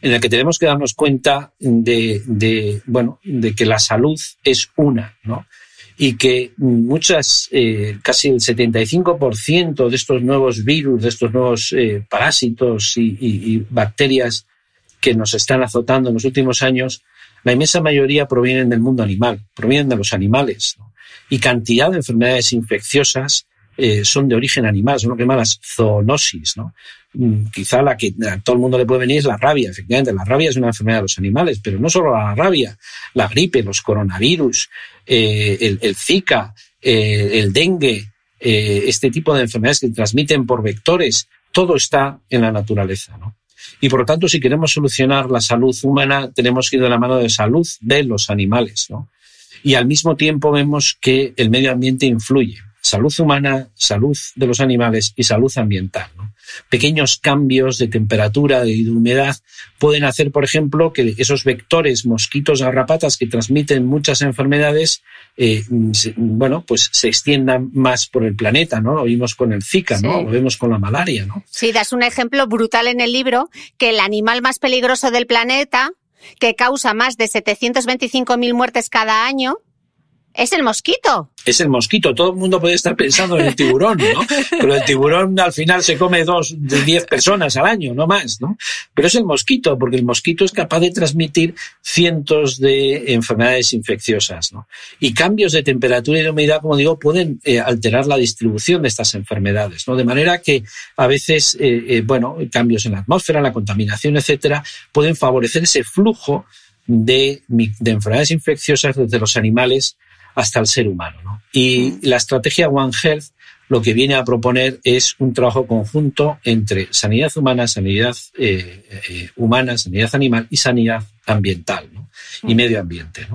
S2: en el que tenemos que darnos cuenta de, de, bueno, de que la salud es una, ¿no? y que muchas, eh, casi el 75% de estos nuevos virus, de estos nuevos eh, parásitos y, bacterias que nos están azotando en los últimos años, la inmensa mayoría provienen del mundo animal, provienen de los animales. Y cantidad de enfermedades infecciosas eh, son de origen animal, son lo que llaman las zoonosis, ¿no? Mm, quizá la que a todo el mundo le puede venir es la rabia, efectivamente. La rabia es una enfermedad de los animales, pero no solo la rabia, la gripe, los coronavirus, eh, el, Zika, eh, el dengue, eh, este tipo de enfermedades que transmiten por vectores, todo está en la naturaleza, ¿no? Y por lo tanto, si queremos solucionar la salud humana, tenemos que ir de la mano de salud de los animales, ¿no? Y al mismo tiempo vemos que el medio ambiente influye. Salud humana, salud de los animales y salud ambiental. ¿no? pequeños cambios de temperatura y de humedad pueden hacer, por ejemplo, que esos vectores, mosquitos, garrapatas que transmiten muchas enfermedades, eh, se, bueno, pues se extiendan más por el planeta, ¿no? Lo vimos con el Zika, ¿no? Lo vemos con la malaria, ¿no?
S1: Sí, das un ejemplo brutal en el libro que el animal más peligroso del planeta, que causa más de 725.000 muertes cada año, es el mosquito.
S2: Es el mosquito. Todo el mundo puede estar pensando en el tiburón, ¿no? [laughs] Pero el tiburón al final se come dos de diez personas al año, no más, ¿no? Pero es el mosquito, porque el mosquito es capaz de transmitir cientos de enfermedades infecciosas, ¿no? Y cambios de temperatura y de humedad, como digo, pueden eh, alterar la distribución de estas enfermedades, ¿no? De manera que a veces, eh, eh, bueno, cambios en la atmósfera, la contaminación, etcétera, pueden favorecer ese flujo de, de enfermedades infecciosas desde los animales hasta el ser humano. ¿no? Y la estrategia One Health lo que viene a proponer es un trabajo conjunto entre sanidad humana, sanidad eh, eh, humana, sanidad animal y sanidad ambiental y mm. medio ambiente.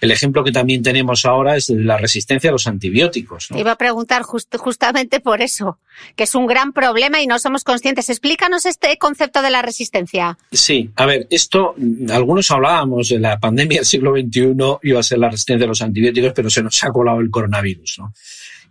S2: El ejemplo que también tenemos ahora es la resistencia a los antibióticos.
S1: Iba a preguntar justamente por eso, que es un gran problema y no somos conscientes. Explícanos este concepto de la resistencia.
S2: Sí, a ver, esto, algunos hablábamos de la pandemia del siglo XXI, iba a ser la resistencia a los antibióticos, pero se nos ha colado el coronavirus. ¿no?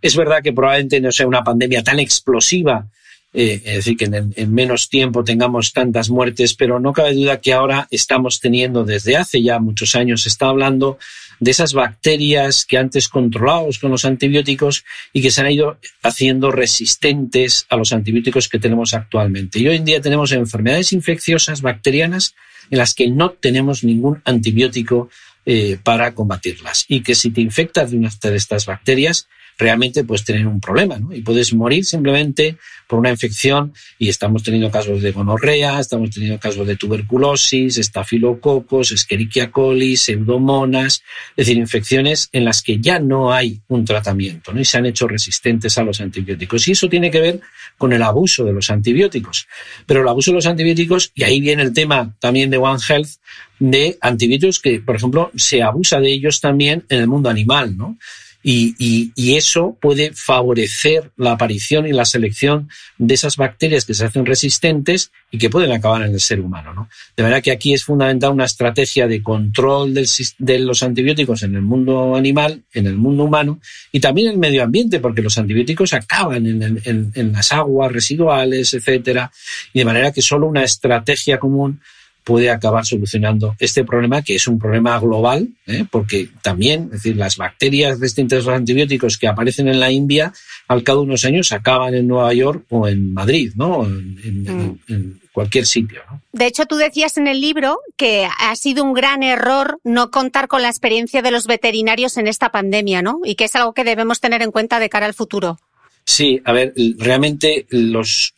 S2: Es verdad que probablemente no sea una pandemia tan explosiva, eh, es decir, que en, menos tiempo tengamos tantas muertes, pero no cabe duda que ahora estamos teniendo, desde hace ya muchos años, se está hablando de esas bacterias que antes controlábamos con los antibióticos y que se han ido haciendo resistentes a los antibióticos que tenemos actualmente. Y hoy en día tenemos enfermedades infecciosas bacterianas en las que no tenemos ningún antibiótico eh, para combatirlas. Y que si te infectas de una de estas bacterias, realmente puedes tener un problema, ¿no? Y puedes morir simplemente por una infección y estamos teniendo casos de gonorrea, estamos teniendo casos de tuberculosis, estafilococos, escherichia coli, pseudomonas, es decir, infecciones en las que ya no hay un tratamiento, ¿no? Y se han hecho resistentes a los antibióticos. Y eso tiene que ver con el abuso de los antibióticos. Pero el abuso de los antibióticos, y ahí viene el tema también de One Health, de antibióticos que, por ejemplo, se abusa de ellos también en el mundo animal, ¿no? Y, eso puede favorecer la aparición y la selección de esas bacterias que se hacen resistentes y que pueden acabar en el ser humano. ¿no? De manera que aquí es fundamental una estrategia de control de los antibióticos en el mundo animal, en el mundo humano y también en el medio ambiente, porque los antibióticos acaban en, en las aguas residuales, etcétera, y de manera que solo una estrategia común puede acabar solucionando este problema, que es un problema global, ¿eh? porque también, es decir, las bacterias resistentes a los antibióticos que aparecen en la India, al cabo de unos años acaban en Nueva York o en Madrid, ¿no? Mm. En, cualquier sitio.
S1: De hecho, tú decías en el libro que ha sido un gran error no contar con la experiencia de los veterinarios en esta pandemia, ¿no? Y que es algo que debemos tener en cuenta de cara al futuro.
S2: Sí, a ver, realmente los,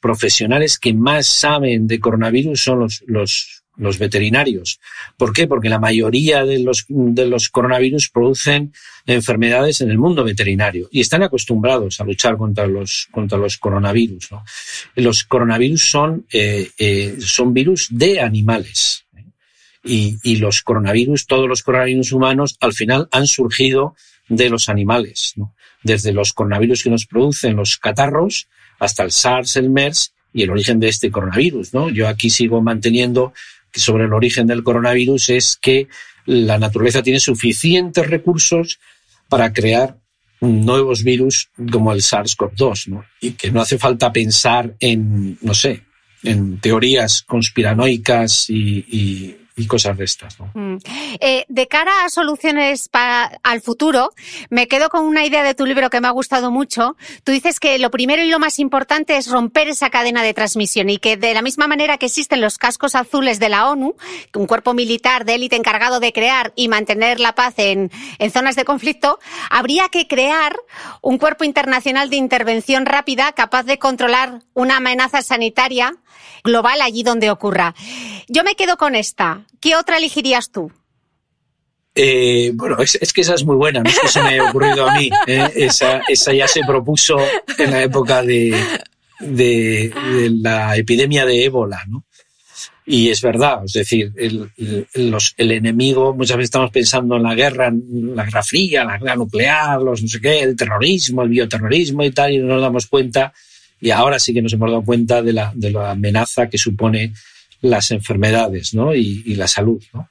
S2: profesionales que más saben de coronavirus son los, los, veterinarios. ¿Por qué? Porque la mayoría de los, de los coronavirus producen enfermedades en el mundo veterinario y están acostumbrados a luchar contra los, contra los coronavirus. Los coronavirus son, eh, eh, son virus de animales. ¿eh? Y, y los coronavirus, todos los coronavirus humanos, al final han surgido de los animales. ¿no? desde los coronavirus que nos producen los catarros hasta el SARS, el MERS y el origen de este coronavirus. ¿no? Yo aquí sigo manteniendo que sobre el origen del coronavirus es que la naturaleza tiene suficientes recursos para crear nuevos virus como el SARS-CoV-2, 2 Y que no hace falta pensar en, no sé, en teorías conspiranoicas y y cosas de estas.
S1: Mm. Eh, de cara a soluciones para al futuro, me quedo con una idea de tu libro que me ha gustado mucho. Tú dices que lo primero y lo más importante es romper esa cadena de transmisión y que de la misma manera que existen los cascos azules de la ONU, un cuerpo militar de élite encargado de crear y mantener la paz en, en zonas de conflicto, habría que crear un cuerpo internacional de intervención rápida capaz de controlar una amenaza sanitaria global allí donde ocurra. Yo me quedo con esta. ¿Qué otra elegirías tú?
S2: Eh, bueno, es, que esa es muy buena, no es que se me haya ocurrido a mí. ¿eh? Esa, ya se propuso en la época de, la epidemia de ébola, ¿no? Y es verdad, es decir, el, enemigo, muchas veces estamos pensando en la guerra, la guerra fría, la guerra nuclear, los no sé qué, el terrorismo, el bioterrorismo y tal, y no nos damos cuenta y ahora sí que nos hemos dado cuenta de la, de la amenaza que supone las enfermedades ¿no? y, la salud. ¿no?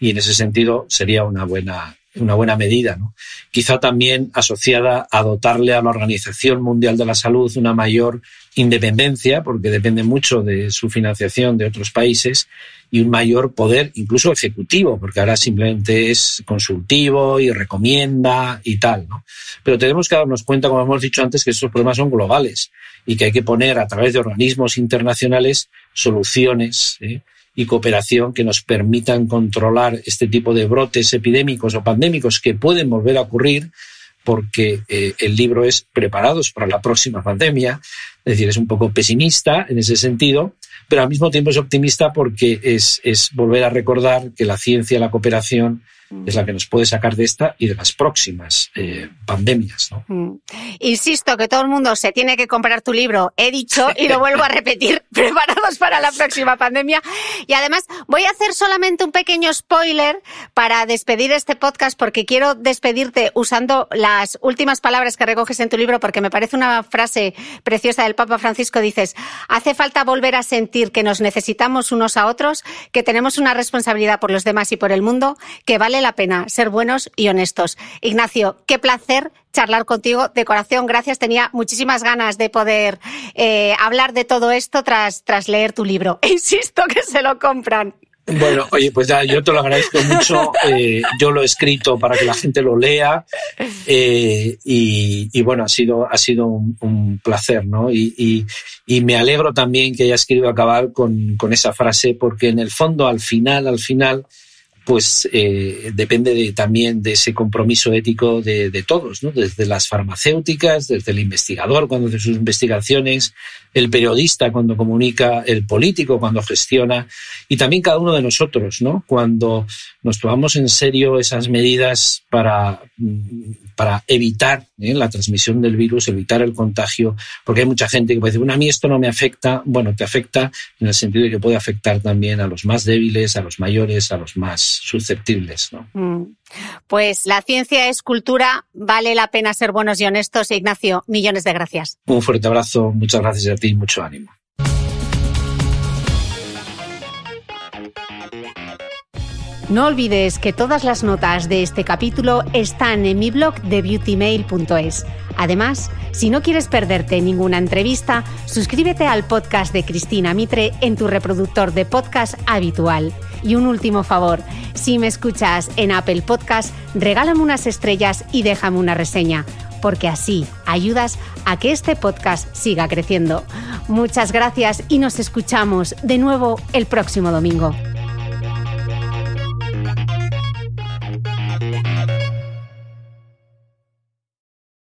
S2: Y en ese sentido sería una buena, una buena medida, ¿no? quizá también asociada a dotarle a la Organización Mundial de la Salud una mayor independencia, porque depende mucho de su financiación de otros países, y un mayor poder, incluso ejecutivo, porque ahora simplemente es consultivo y recomienda y tal. ¿no? Pero tenemos que darnos cuenta, como hemos dicho antes, que estos problemas son globales y que hay que poner a través de organismos internacionales soluciones. ¿eh? y cooperación que nos permitan controlar este tipo de brotes epidémicos o pandémicos que pueden volver a ocurrir porque eh, el libro es Preparados para la próxima pandemia, es decir, es un poco pesimista en ese sentido, pero al mismo tiempo es optimista porque es, es volver a recordar que la ciencia, la cooperación Mm. es la que nos puede sacar de esta y de las próximas eh, pandemias. Mm.
S1: Insisto que todo el mundo se tiene que comprar tu libro, he dicho y lo vuelvo a repetir, [laughs] preparados para la próxima pandemia. Y además voy a hacer solamente un pequeño spoiler para despedir este podcast porque quiero despedirte usando las últimas palabras que recoges en tu libro porque me parece una frase preciosa del Papa Francisco. Dices, hace falta volver a sentir que nos necesitamos unos a otros, que tenemos una responsabilidad por los demás y por el mundo, que vale la pena ser buenos y honestos. Ignacio, qué placer charlar contigo de corazón. Gracias. Tenía muchísimas ganas de poder eh, hablar de todo esto tras, tras leer tu libro. [laughs] insisto que se lo compran.
S2: Bueno, oye, pues yo te lo agradezco mucho. [laughs] Eh, yo lo he escrito para que la gente lo lea. Eh, y, bueno, ha sido, ha sido un, placer, ¿no? Y, me alegro también que hayas querido acabar con, con esa frase, porque en el fondo, al final, al final, pues eh, depende de, también de ese compromiso ético de, todos, ¿no? desde las farmacéuticas, desde el investigador cuando hace sus investigaciones, el periodista cuando comunica, el político cuando gestiona y también cada uno de nosotros, ¿no? cuando nos tomamos en serio esas medidas para, mm, para evitar ¿eh? la transmisión del virus, evitar el contagio, porque hay mucha gente que puede decir, bueno, a mí esto no me afecta, bueno, te afecta en el sentido de que puede afectar también a los más débiles, a los mayores, a los más susceptibles. ¿no?
S1: Mm. Pues la ciencia es cultura, vale la pena ser buenos y honestos. Ignacio, millones de gracias.
S2: Un fuerte abrazo, muchas gracias a ti y mucho ánimo.
S1: No olvides que todas las notas de este capítulo están en mi blog de beautymail.es. Además, si no quieres perderte ninguna entrevista, suscríbete al podcast de Cristina Mitre en tu reproductor de podcast habitual. Y un último favor, si me escuchas en Apple Podcast, regálame unas estrellas y déjame una reseña, porque así ayudas a que este podcast siga creciendo. Muchas gracias y nos escuchamos de nuevo el próximo domingo.